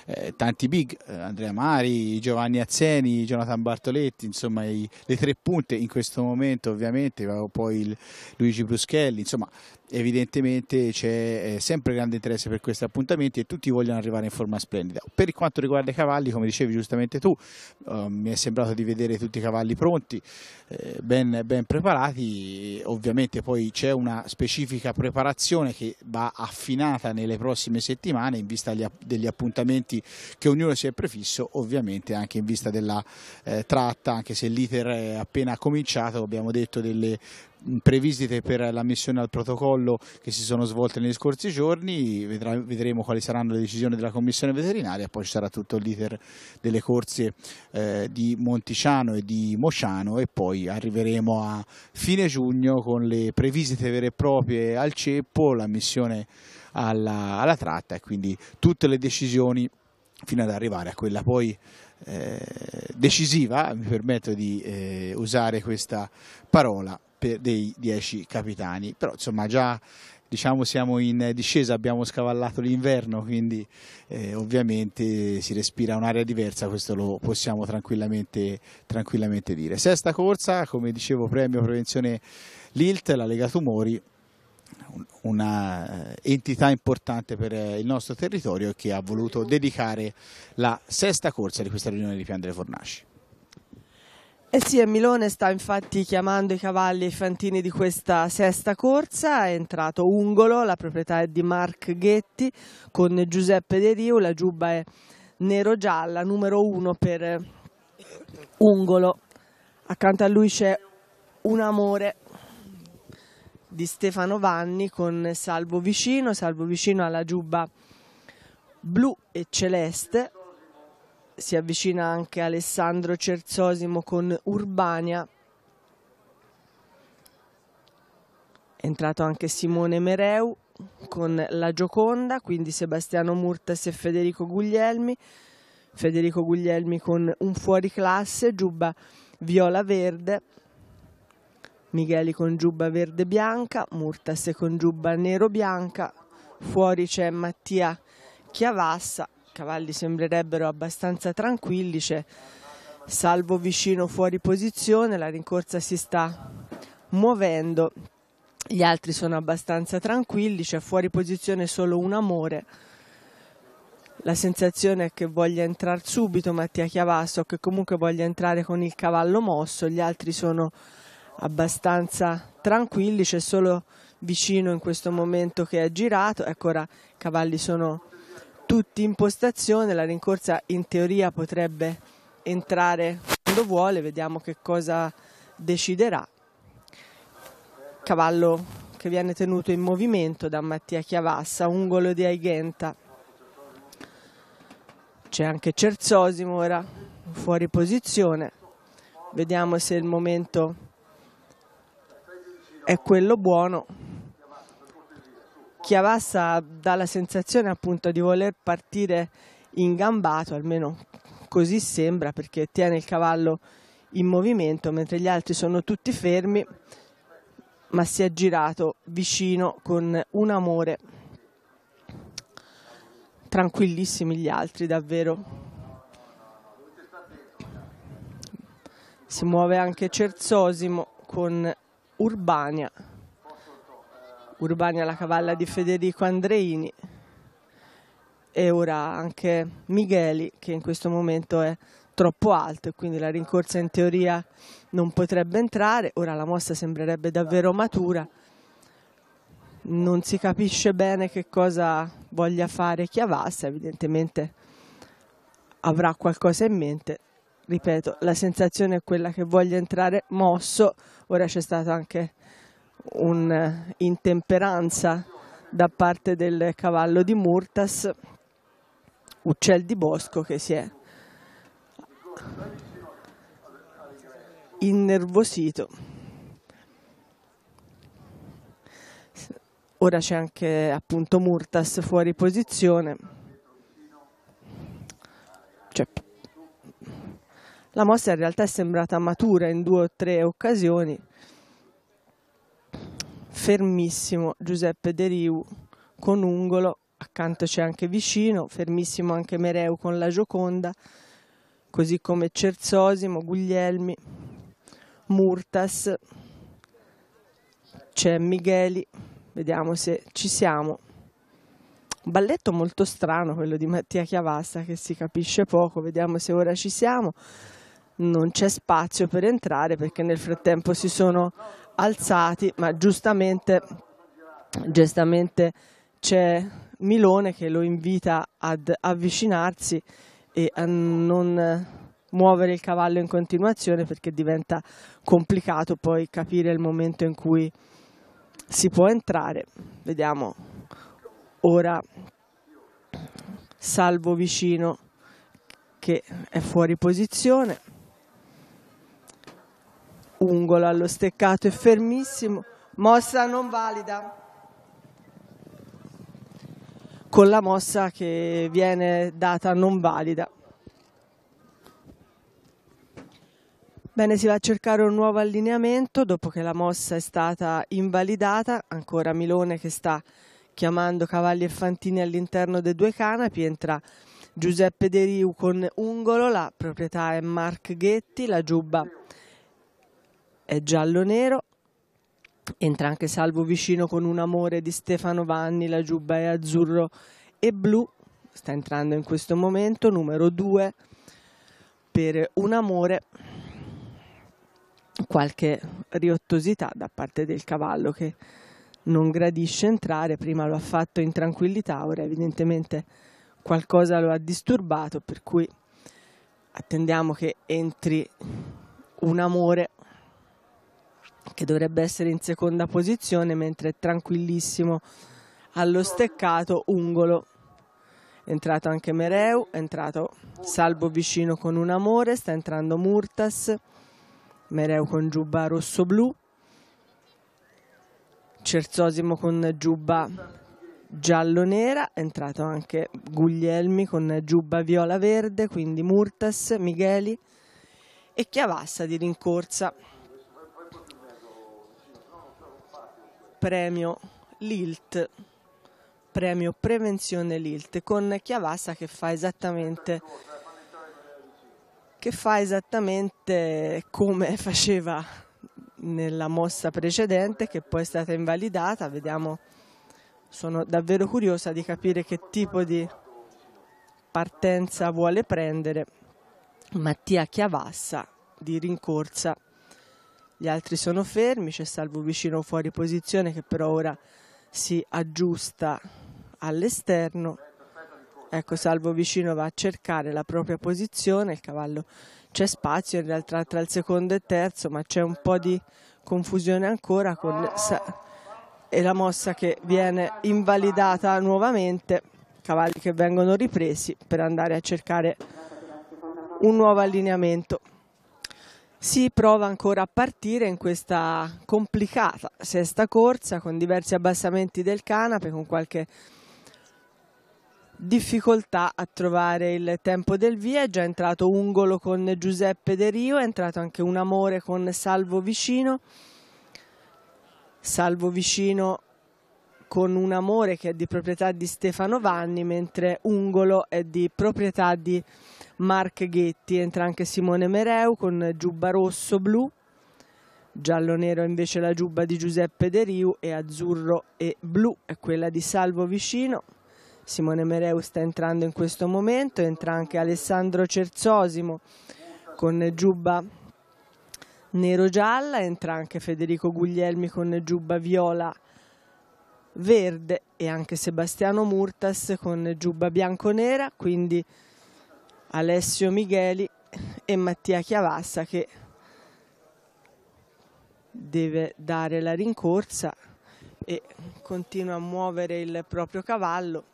eh, tanti big, eh, Andrea Mari, Giovanni Azzeni, Jonathan Bartoletti, insomma i, le tre punte in questo momento ovviamente, poi il, Luigi Bruschelli, insomma evidentemente c'è eh, sempre grande interesse per questi appuntamenti e tutti vogliono arrivare in forma splendida. Per quanto riguarda i cavalli, come dicevi giustamente tu, uh, mi è sembrato di vedere tutti i cavalli pronti, eh, ben, ben, preparati, ovviamente poi c'è una specifica preparazione che va affinata nelle prossime settimane in vista degli appuntamenti che ognuno si è prefisso, ovviamente anche in vista della eh, tratta, anche se l'iter è appena cominciato, abbiamo detto delle previste per la missione al protocollo che si sono svolte negli scorsi giorni, vedremo quali saranno le decisioni della commissione veterinaria, poi ci sarà tutto l'iter delle corse eh, di Monticiano e di Mociano e poi arriveremo a fine giugno con le previsite vere e proprie al ceppo, la missione alla, alla tratta e quindi tutte le decisioni fino ad arrivare a quella poi eh, decisiva, mi permetto di eh, usare questa parola, dei 10 capitani. Però insomma già diciamo siamo in discesa, abbiamo scavallato l'inverno, quindi eh, ovviamente si respira un'aria diversa, questo lo possiamo tranquillamente, tranquillamente dire. Sesta corsa, come dicevo, premio prevenzione Lilt, la Lega Tumori, una eh, entità importante per eh, il nostro territorio che ha voluto dedicare la sesta corsa di questa riunione di Piandre Fornaci. Eh sì, Milone sta infatti chiamando i cavalli e i fantini di questa sesta corsa, è entrato Ungolo, la proprietà è di Mark Ghetti, con Giuseppe De Rio, la giubba è nero-gialla, numero uno per eh, Ungolo. Accanto a lui c'è Un Amore di Stefano Vanni con Salvo Vicino, Salvo Vicino alla giubba blu e celeste, si avvicina anche Alessandro Cerzosimo con Urbania. È entrato anche Simone Mereu con la Gioconda, quindi Sebastiano Murtes e Federico Guglielmi. Federico Guglielmi con un fuoriclasse, giubba viola verde, Micheli con giubba verde bianca, Murtas con giubba nero bianca, fuori c'è Mattia Chiavassa cavalli sembrerebbero abbastanza tranquilli, c'è salvo vicino fuori posizione, la rincorsa si sta muovendo, gli altri sono abbastanza tranquilli, c'è fuori posizione solo un amore. La sensazione è che voglia entrare subito Mattia Chiavasso, che comunque voglia entrare con il cavallo mosso, gli altri sono abbastanza tranquilli, c'è solo vicino in questo momento che è girato, ecco ora i cavalli sono tutti in postazione, la rincorsa in teoria potrebbe entrare quando vuole, vediamo che cosa deciderà. Cavallo che viene tenuto in movimento da Mattia Chiavassa, ungolo di Aigenta. C'è anche Cerzosimo ora fuori posizione. Vediamo se il momento è quello buono. Chiavassa dà la sensazione appunto di voler partire ingambato, almeno così sembra, perché tiene il cavallo in movimento mentre gli altri sono tutti fermi, ma si è girato vicino con un amore. Tranquillissimi gli altri, davvero. Si muove anche Cerzosimo con Urbania. Urbani alla cavalla di Federico Andreini e ora anche Migheli che in questo momento è troppo alto e quindi la rincorsa in teoria non potrebbe entrare, ora la mossa sembrerebbe davvero matura, non si capisce bene che cosa voglia fare Chiavassa, evidentemente avrà qualcosa in mente, ripeto, la sensazione è quella che voglia entrare mosso, ora c'è stato anche un'intemperanza eh, da parte del cavallo di Murtas, uccel di bosco che si è innervosito. Ora c'è anche appunto Murtas fuori posizione. Cioè, la mossa in realtà è sembrata matura in due o tre occasioni fermissimo Giuseppe De Riu con Ungolo, accanto c'è anche Vicino, fermissimo anche Mereu con la Gioconda, così come Cerzosimo, Guglielmi, Murtas, c'è Micheli, vediamo se ci siamo. balletto molto strano quello di Mattia Chiavassa che si capisce poco, vediamo se ora ci siamo. Non c'è spazio per entrare perché nel frattempo si sono alzati, ma giustamente, giustamente c'è Milone che lo invita ad avvicinarsi e a non muovere il cavallo in continuazione perché diventa complicato poi capire il momento in cui si può entrare. Vediamo ora Salvo Vicino che è fuori posizione ungolo allo steccato e fermissimo, mossa non valida. Con la mossa che viene data non valida. Bene, si va a cercare un nuovo allineamento dopo che la mossa è stata invalidata. Ancora Milone che sta chiamando Cavalli e Fantini all'interno dei due canapi. Entra Giuseppe De Riu con Ungolo, la proprietà è Mark Ghetti, la giubba è giallo-nero, entra anche Salvo Vicino con un amore di Stefano Vanni, la giubba è azzurro e blu, sta entrando in questo momento, numero 2 per un amore qualche riottosità da parte del cavallo che non gradisce entrare, prima lo ha fatto in tranquillità, ora evidentemente qualcosa lo ha disturbato, per cui attendiamo che entri un amore che dovrebbe essere in seconda posizione, mentre tranquillissimo allo steccato Ungolo. È entrato anche Mereu, è entrato Salvo vicino con un amore, sta entrando Murtas, Mereu con giubba rosso-blu, Cerzosimo con giubba giallo-nera, è entrato anche Guglielmi con giubba viola-verde, quindi Murtas, Micheli e Chiavassa di rincorsa. premio Lilt, premio Prevenzione Lilt, con Chiavassa che fa esattamente che fa esattamente come faceva nella mossa precedente che poi è stata invalidata. Vediamo, sono davvero curiosa di capire che tipo di partenza vuole prendere Mattia Chiavassa di rincorsa gli altri sono fermi, c'è Salvo vicino fuori posizione che però ora si aggiusta all'esterno. Ecco, Salvo vicino va a cercare la propria posizione, il cavallo c'è spazio in realtà tra il secondo e il terzo, ma c'è un po' di confusione ancora con e la mossa che viene invalidata nuovamente, cavalli che vengono ripresi per andare a cercare un nuovo allineamento si prova ancora a partire in questa complicata sesta corsa con diversi abbassamenti del canape, con qualche difficoltà a trovare il tempo del via, è già entrato Ungolo con Giuseppe De Rio, è entrato anche un amore con Salvo Vicino, Salvo Vicino con un amore che è di proprietà di Stefano Vanni, mentre Ungolo è di proprietà di... Mark Ghetti, entra anche Simone Mereu con giubba rosso-blu, giallo-nero invece la giubba di Giuseppe De Riu e azzurro e blu è quella di Salvo Vicino. Simone Mereu sta entrando in questo momento, entra anche Alessandro Cerzosimo con giubba nero-gialla, entra anche Federico Guglielmi con giubba viola verde e anche Sebastiano Murtas con giubba bianco-nera, quindi Alessio Migheli e Mattia Chiavassa che deve dare la rincorsa e continua a muovere il proprio cavallo.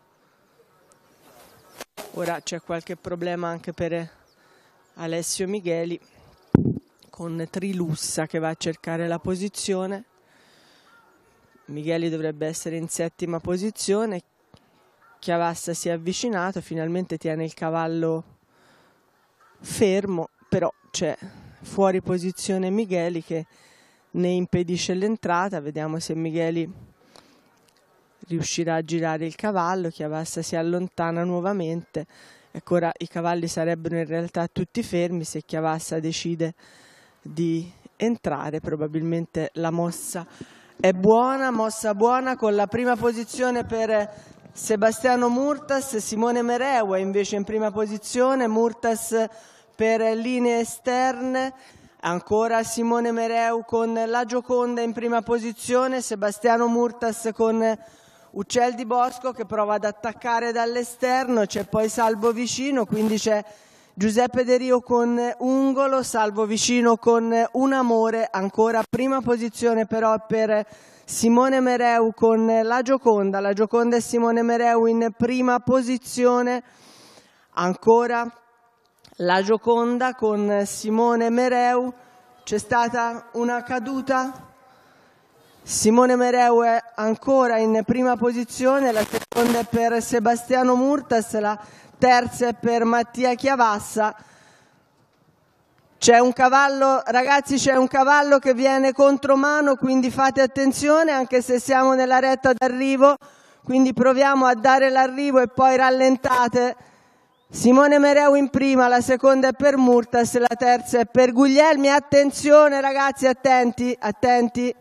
Ora c'è qualche problema anche per Alessio Migheli con Trilussa che va a cercare la posizione. Migheli dovrebbe essere in settima posizione. Chiavassa si è avvicinato, finalmente tiene il cavallo fermo, però c'è fuori posizione Micheli che ne impedisce l'entrata, vediamo se Micheli riuscirà a girare il cavallo, Chiavassa si allontana nuovamente, ecco ora i cavalli sarebbero in realtà tutti fermi, se Chiavassa decide di entrare probabilmente la mossa è buona, mossa buona con la prima posizione per Sebastiano Murtas, Simone Mereua invece in prima posizione, Murtas per linee esterne, ancora Simone Mereu con La Gioconda in prima posizione, Sebastiano Murtas con Uccel di Bosco che prova ad attaccare dall'esterno, c'è poi Salvo vicino, quindi c'è Giuseppe De Rio con Ungolo, Salvo vicino con Un Amore, ancora prima posizione però per Simone Mereu con la Gioconda, la Gioconda e Simone Mereu in prima posizione, ancora la Gioconda con Simone Mereu, c'è stata una caduta, Simone Mereu è ancora in prima posizione, la seconda è per Sebastiano Murtas, la terza è per Mattia Chiavassa, c'è un cavallo, ragazzi, c'è un cavallo che viene contro mano, quindi fate attenzione anche se siamo nella retta d'arrivo, quindi proviamo a dare l'arrivo e poi rallentate. Simone Mereu in prima, la seconda è per Murtas, la terza è per Guglielmi. Attenzione ragazzi, attenti, attenti.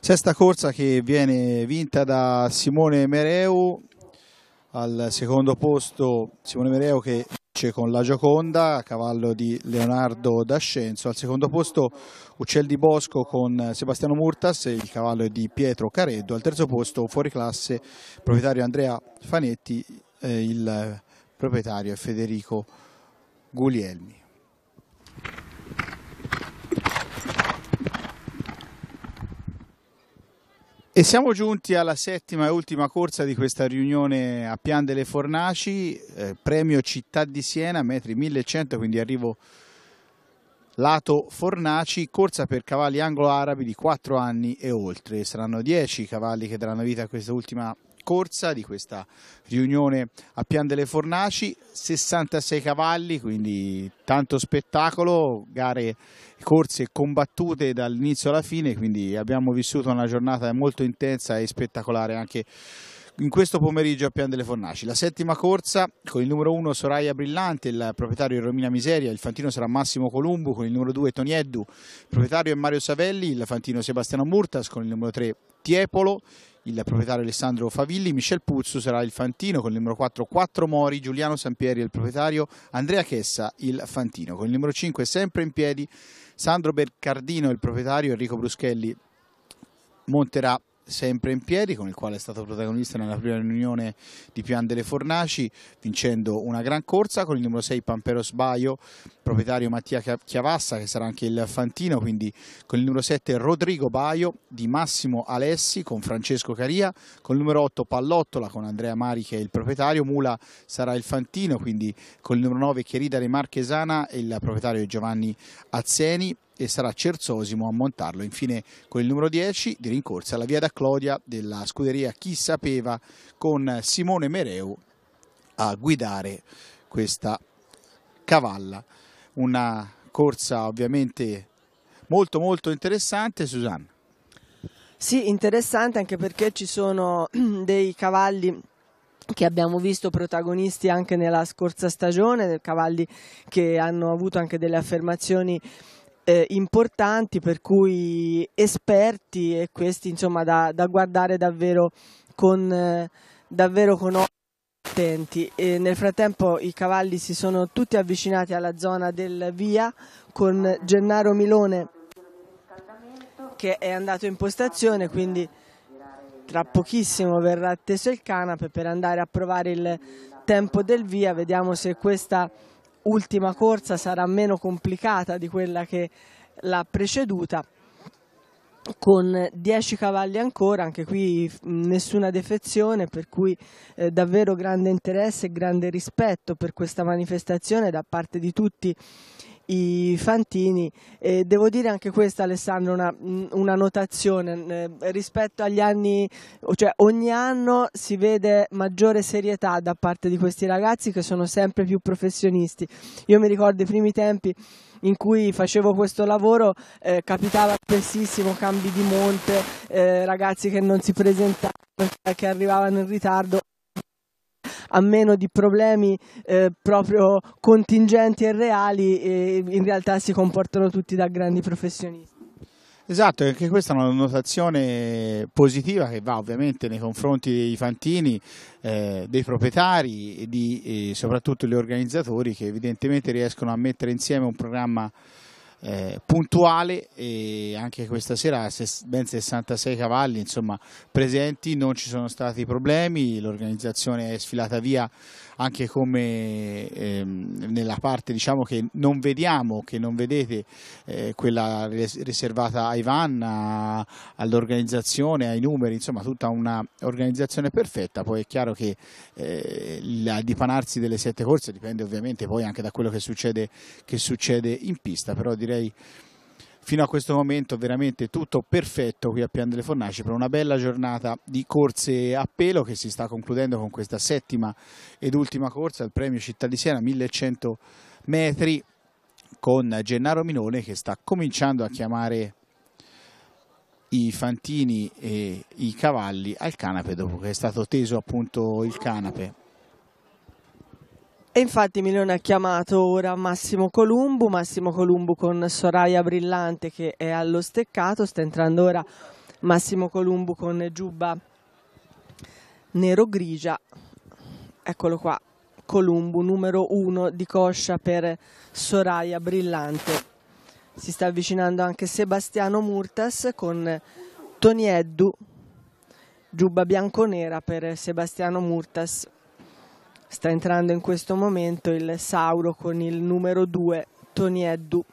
Sesta corsa che viene vinta da Simone Mereu, al secondo posto Simone Mereu che Frecce con la Gioconda a cavallo di Leonardo D'Ascenzo, al secondo posto Uccel di Bosco con Sebastiano Murtas, il cavallo di Pietro Careddo, al terzo posto fuori classe proprietario Andrea Fanetti, eh, il proprietario Federico Guglielmi. E siamo giunti alla settima e ultima corsa di questa riunione a Pian delle Fornaci, eh, premio Città di Siena, metri 1100, quindi arrivo lato Fornaci, corsa per cavalli anglo-arabi di 4 anni e oltre. Saranno 10 i cavalli che daranno vita a questa ultima scorsa, di questa riunione a Pian delle Fornaci, 66 cavalli, quindi tanto spettacolo, gare, corse combattute dall'inizio alla fine, quindi abbiamo vissuto una giornata molto intensa e spettacolare anche in questo pomeriggio a Pian delle Fornaci. La settima corsa con il numero 1 Soraya Brillante, il proprietario è Romina Miseria, il fantino sarà Massimo Columbu, con il numero 2 Tonieddu, il proprietario è Mario Savelli, il fantino Sebastiano Murtas, con il numero 3 Tiepolo, il proprietario Alessandro Favilli, Michel Puzzu sarà il Fantino con il numero 4 4 Mori, Giuliano Sampieri il proprietario, Andrea Chessa il Fantino con il numero 5 sempre in piedi, Sandro Bercardino il proprietario, Enrico Bruschelli monterà sempre in piedi, con il quale è stato protagonista nella prima riunione di Pian delle Fornaci, vincendo una gran corsa con il numero 6 Pampero Sbaio, proprietario Mattia Chiavassa, che sarà anche il Fantino, quindi con il numero 7 Rodrigo Baio, di Massimo Alessi, con Francesco Caria, con il numero 8 Pallottola, con Andrea Mari che è il proprietario, Mula sarà il Fantino, quindi con il numero 9 Chierida Remarchesana e il proprietario Giovanni Azzeni, e sarà Cerzosimo a montarlo. Infine con il numero 10 di rincorsa alla via da Clodia della scuderia Chi Sapeva con Simone Mereu a guidare questa cavalla. Una corsa ovviamente molto molto interessante, Susanna. Sì, interessante anche perché ci sono dei cavalli che abbiamo visto protagonisti anche nella scorsa stagione, cavalli che hanno avuto anche delle affermazioni eh, importanti, per cui esperti e questi insomma da, da guardare davvero con, eh, davvero attenti. E nel frattempo i cavalli si sono tutti avvicinati alla zona del via con Gennaro Milone che è andato in postazione, quindi tra pochissimo verrà atteso il canape per andare a provare il tempo del via, vediamo se questa ultima corsa sarà meno complicata di quella che l'ha preceduta con 10 cavalli ancora, anche qui nessuna defezione, per cui eh, davvero grande interesse e grande rispetto per questa manifestazione da parte di tutti i Fantini. E devo dire anche questa, Alessandro, una, una notazione. Eh, rispetto agli anni, cioè ogni anno si vede maggiore serietà da parte di questi ragazzi che sono sempre più professionisti. Io mi ricordo i primi tempi in cui facevo questo lavoro eh, capitava spessissimo cambi di monte, eh, ragazzi che non si presentavano, cioè che arrivavano in ritardo a meno di problemi eh, proprio contingenti e reali, e in realtà si comportano tutti da grandi professionisti. Esatto, anche questa è una notazione positiva che va ovviamente nei confronti dei fantini, eh, dei proprietari e, di, e eh, soprattutto degli organizzatori che evidentemente riescono a mettere insieme un programma eh, puntuale e anche questa sera ben 66 cavalli insomma, presenti, non ci sono stati problemi, l'organizzazione è sfilata via anche come ehm, nella parte diciamo, che non vediamo, che non vedete, eh, quella res riservata a Ivan, all'organizzazione, ai numeri, insomma tutta un'organizzazione perfetta, poi è chiaro che eh, il dipanarsi delle sette corse dipende ovviamente poi anche da quello che succede, che succede in pista, però direi fino a questo momento veramente tutto perfetto qui a Pian delle Fornaci per una bella giornata di corse a pelo che si sta concludendo con questa settima ed ultima corsa al premio Città di Siena 1100 metri con Gennaro Minone che sta cominciando a chiamare i fantini e i cavalli al canape dopo che è stato teso appunto il canape e infatti Milone ha chiamato ora Massimo Columbu, Massimo Columbu con Soraya Brillante che è allo steccato, sta entrando ora Massimo Columbu con giubba nero-grigia, eccolo qua, Columbu numero uno di coscia per Soraya Brillante. Si sta avvicinando anche Sebastiano Murtas con Tonieddu, giubba bianco-nera per Sebastiano Murtas sta entrando in questo momento il Sauro con il numero 2 Tony Eddu.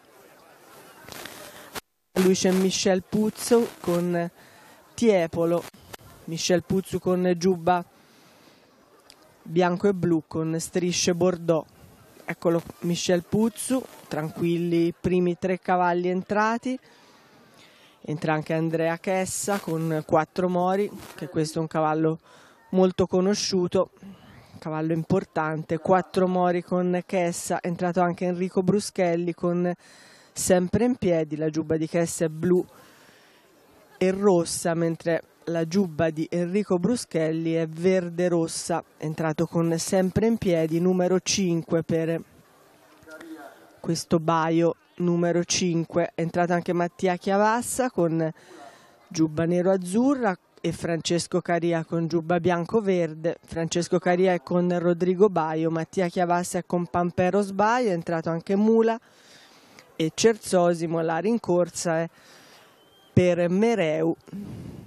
Lui c'è Michel Puzzo con Tiepolo, Michel Puzzo con giubba bianco e blu con strisce bordeaux. Eccolo Michel Puzzo, tranquilli primi tre cavalli entrati. Entra anche Andrea Chessa con quattro mori, che questo è un cavallo molto conosciuto, cavallo importante, quattro mori con Chessa, è entrato anche Enrico Bruschelli con sempre in piedi, la giubba di Chessa è blu e rossa, mentre la giubba di Enrico Bruschelli è verde rossa, entrato con sempre in piedi numero 5 per questo baio numero 5, è entrato anche Mattia Chiavassa con giubba nero azzurra, e Francesco Caria con Giubba Bianco-Verde, Francesco Caria è con Rodrigo Baio, Mattia Chiavassi è con Pampero Sbaio, è entrato anche Mula e Cerzosimo, la rincorsa è per Mereu,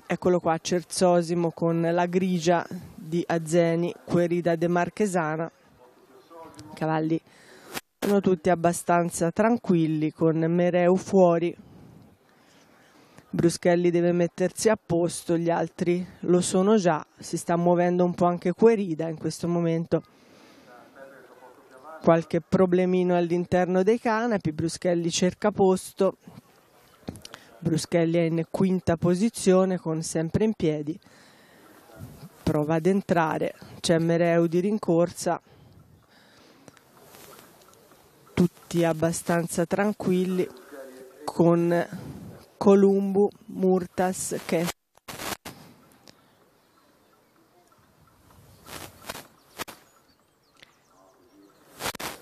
eccolo qua Cerzosimo con la grigia di Azeni, Querida De Marchesana, cavalli sono tutti abbastanza tranquilli con Mereu fuori. Bruschelli deve mettersi a posto, gli altri lo sono già, si sta muovendo un po' anche Querida in questo momento. Qualche problemino all'interno dei canapi, Bruschelli cerca posto, Bruschelli è in quinta posizione con sempre in piedi, prova ad entrare, c'è di rincorsa, tutti abbastanza tranquilli con Columbu, Murtas, che.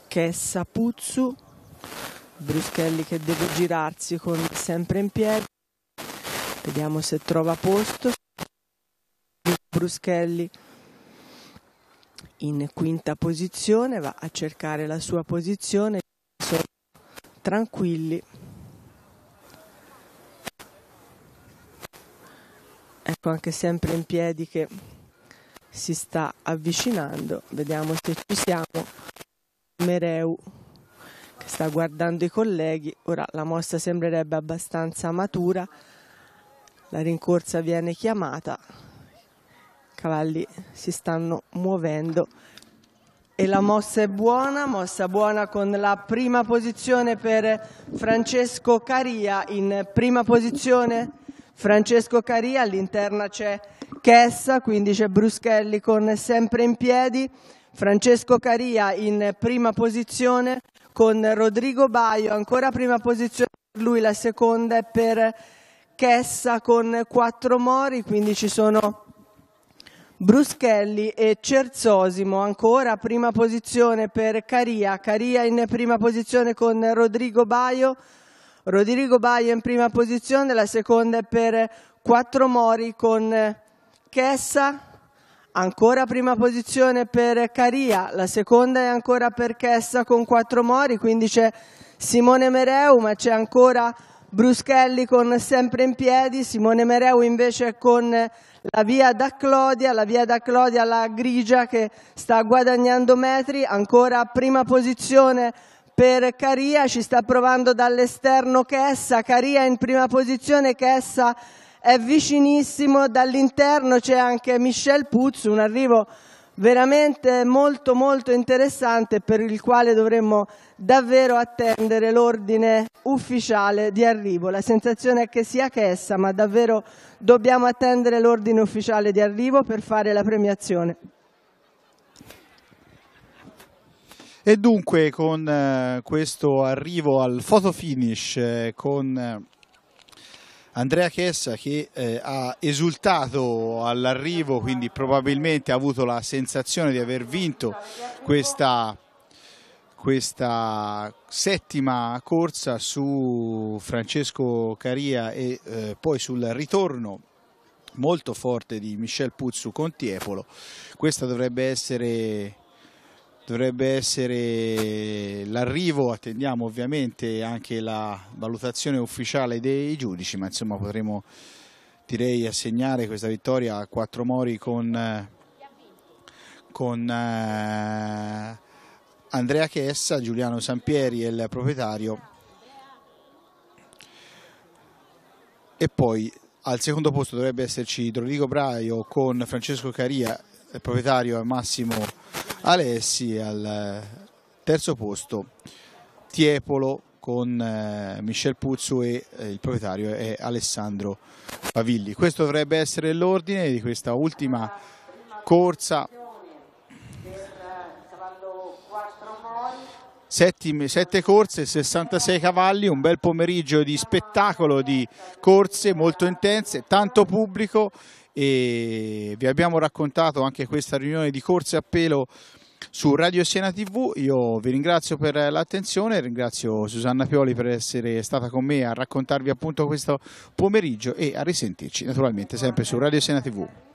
Che Sapuzzu, Bruschelli che deve girarsi con sempre in piedi. Vediamo se trova posto. Bruschelli in quinta posizione, va a cercare la sua posizione, sono tranquilli. Ecco anche sempre in piedi che si sta avvicinando, vediamo se ci siamo. Mereu che sta guardando i colleghi, ora la mossa sembrerebbe abbastanza matura, la rincorsa viene chiamata, i cavalli si stanno muovendo e la mossa è buona, mossa buona con la prima posizione per Francesco Caria in prima posizione Francesco Caria, all'interna c'è Chessa, quindi c'è Bruschelli con sempre in piedi, Francesco Caria in prima posizione con Rodrigo Baio, ancora prima posizione per lui, la seconda è per Chessa con quattro mori, quindi ci sono Bruschelli e Cerzosimo, ancora prima posizione per Caria, Caria in prima posizione con Rodrigo Baio, Rodrigo Baio in prima posizione, la seconda è per Quattro Mori con Chessa, ancora prima posizione per Caria, la seconda è ancora per Chessa con Quattro Mori, quindi c'è Simone Mereu, ma c'è ancora Bruschelli con sempre in piedi, Simone Mereu invece con la via da Clodia, la via da Clodia la grigia che sta guadagnando metri, ancora prima posizione per Caria, ci sta provando dall'esterno Chessa, Caria in prima posizione Chessa è vicinissimo, dall'interno c'è anche Michel Puzzo, un arrivo veramente molto molto interessante per il quale dovremmo davvero attendere l'ordine ufficiale di arrivo. La sensazione è che sia Chessa, ma davvero dobbiamo attendere l'ordine ufficiale di arrivo per fare la premiazione. E dunque con eh, questo arrivo al photo finish eh, con eh, Andrea Chessa che eh, ha esultato all'arrivo, quindi probabilmente ha avuto la sensazione di aver vinto questa, questa settima corsa su Francesco Caria e eh, poi sul ritorno molto forte di Michel Puzzu con Tiepolo. Questa dovrebbe essere dovrebbe essere l'arrivo, attendiamo ovviamente anche la valutazione ufficiale dei giudici, ma insomma potremo direi assegnare questa vittoria a Quattro Mori con, con eh, Andrea Chessa, Giuliano Sampieri è il proprietario e poi al secondo posto dovrebbe esserci Rodrigo Braio con Francesco Caria il proprietario è Massimo Alessi, al eh, terzo posto Tiepolo con eh, Michel Puzzo e eh, il proprietario è Alessandro Pavilli. Questo dovrebbe essere l'ordine di questa ultima corsa. Settime, sette corse, 66 cavalli, un bel pomeriggio di spettacolo, di corse molto intense, tanto pubblico e vi abbiamo raccontato anche questa riunione di corse a pelo su Radio Siena TV. Io vi ringrazio per l'attenzione, ringrazio Susanna Pioli per essere stata con me a raccontarvi appunto questo pomeriggio e a risentirci naturalmente sempre su Radio Siena TV.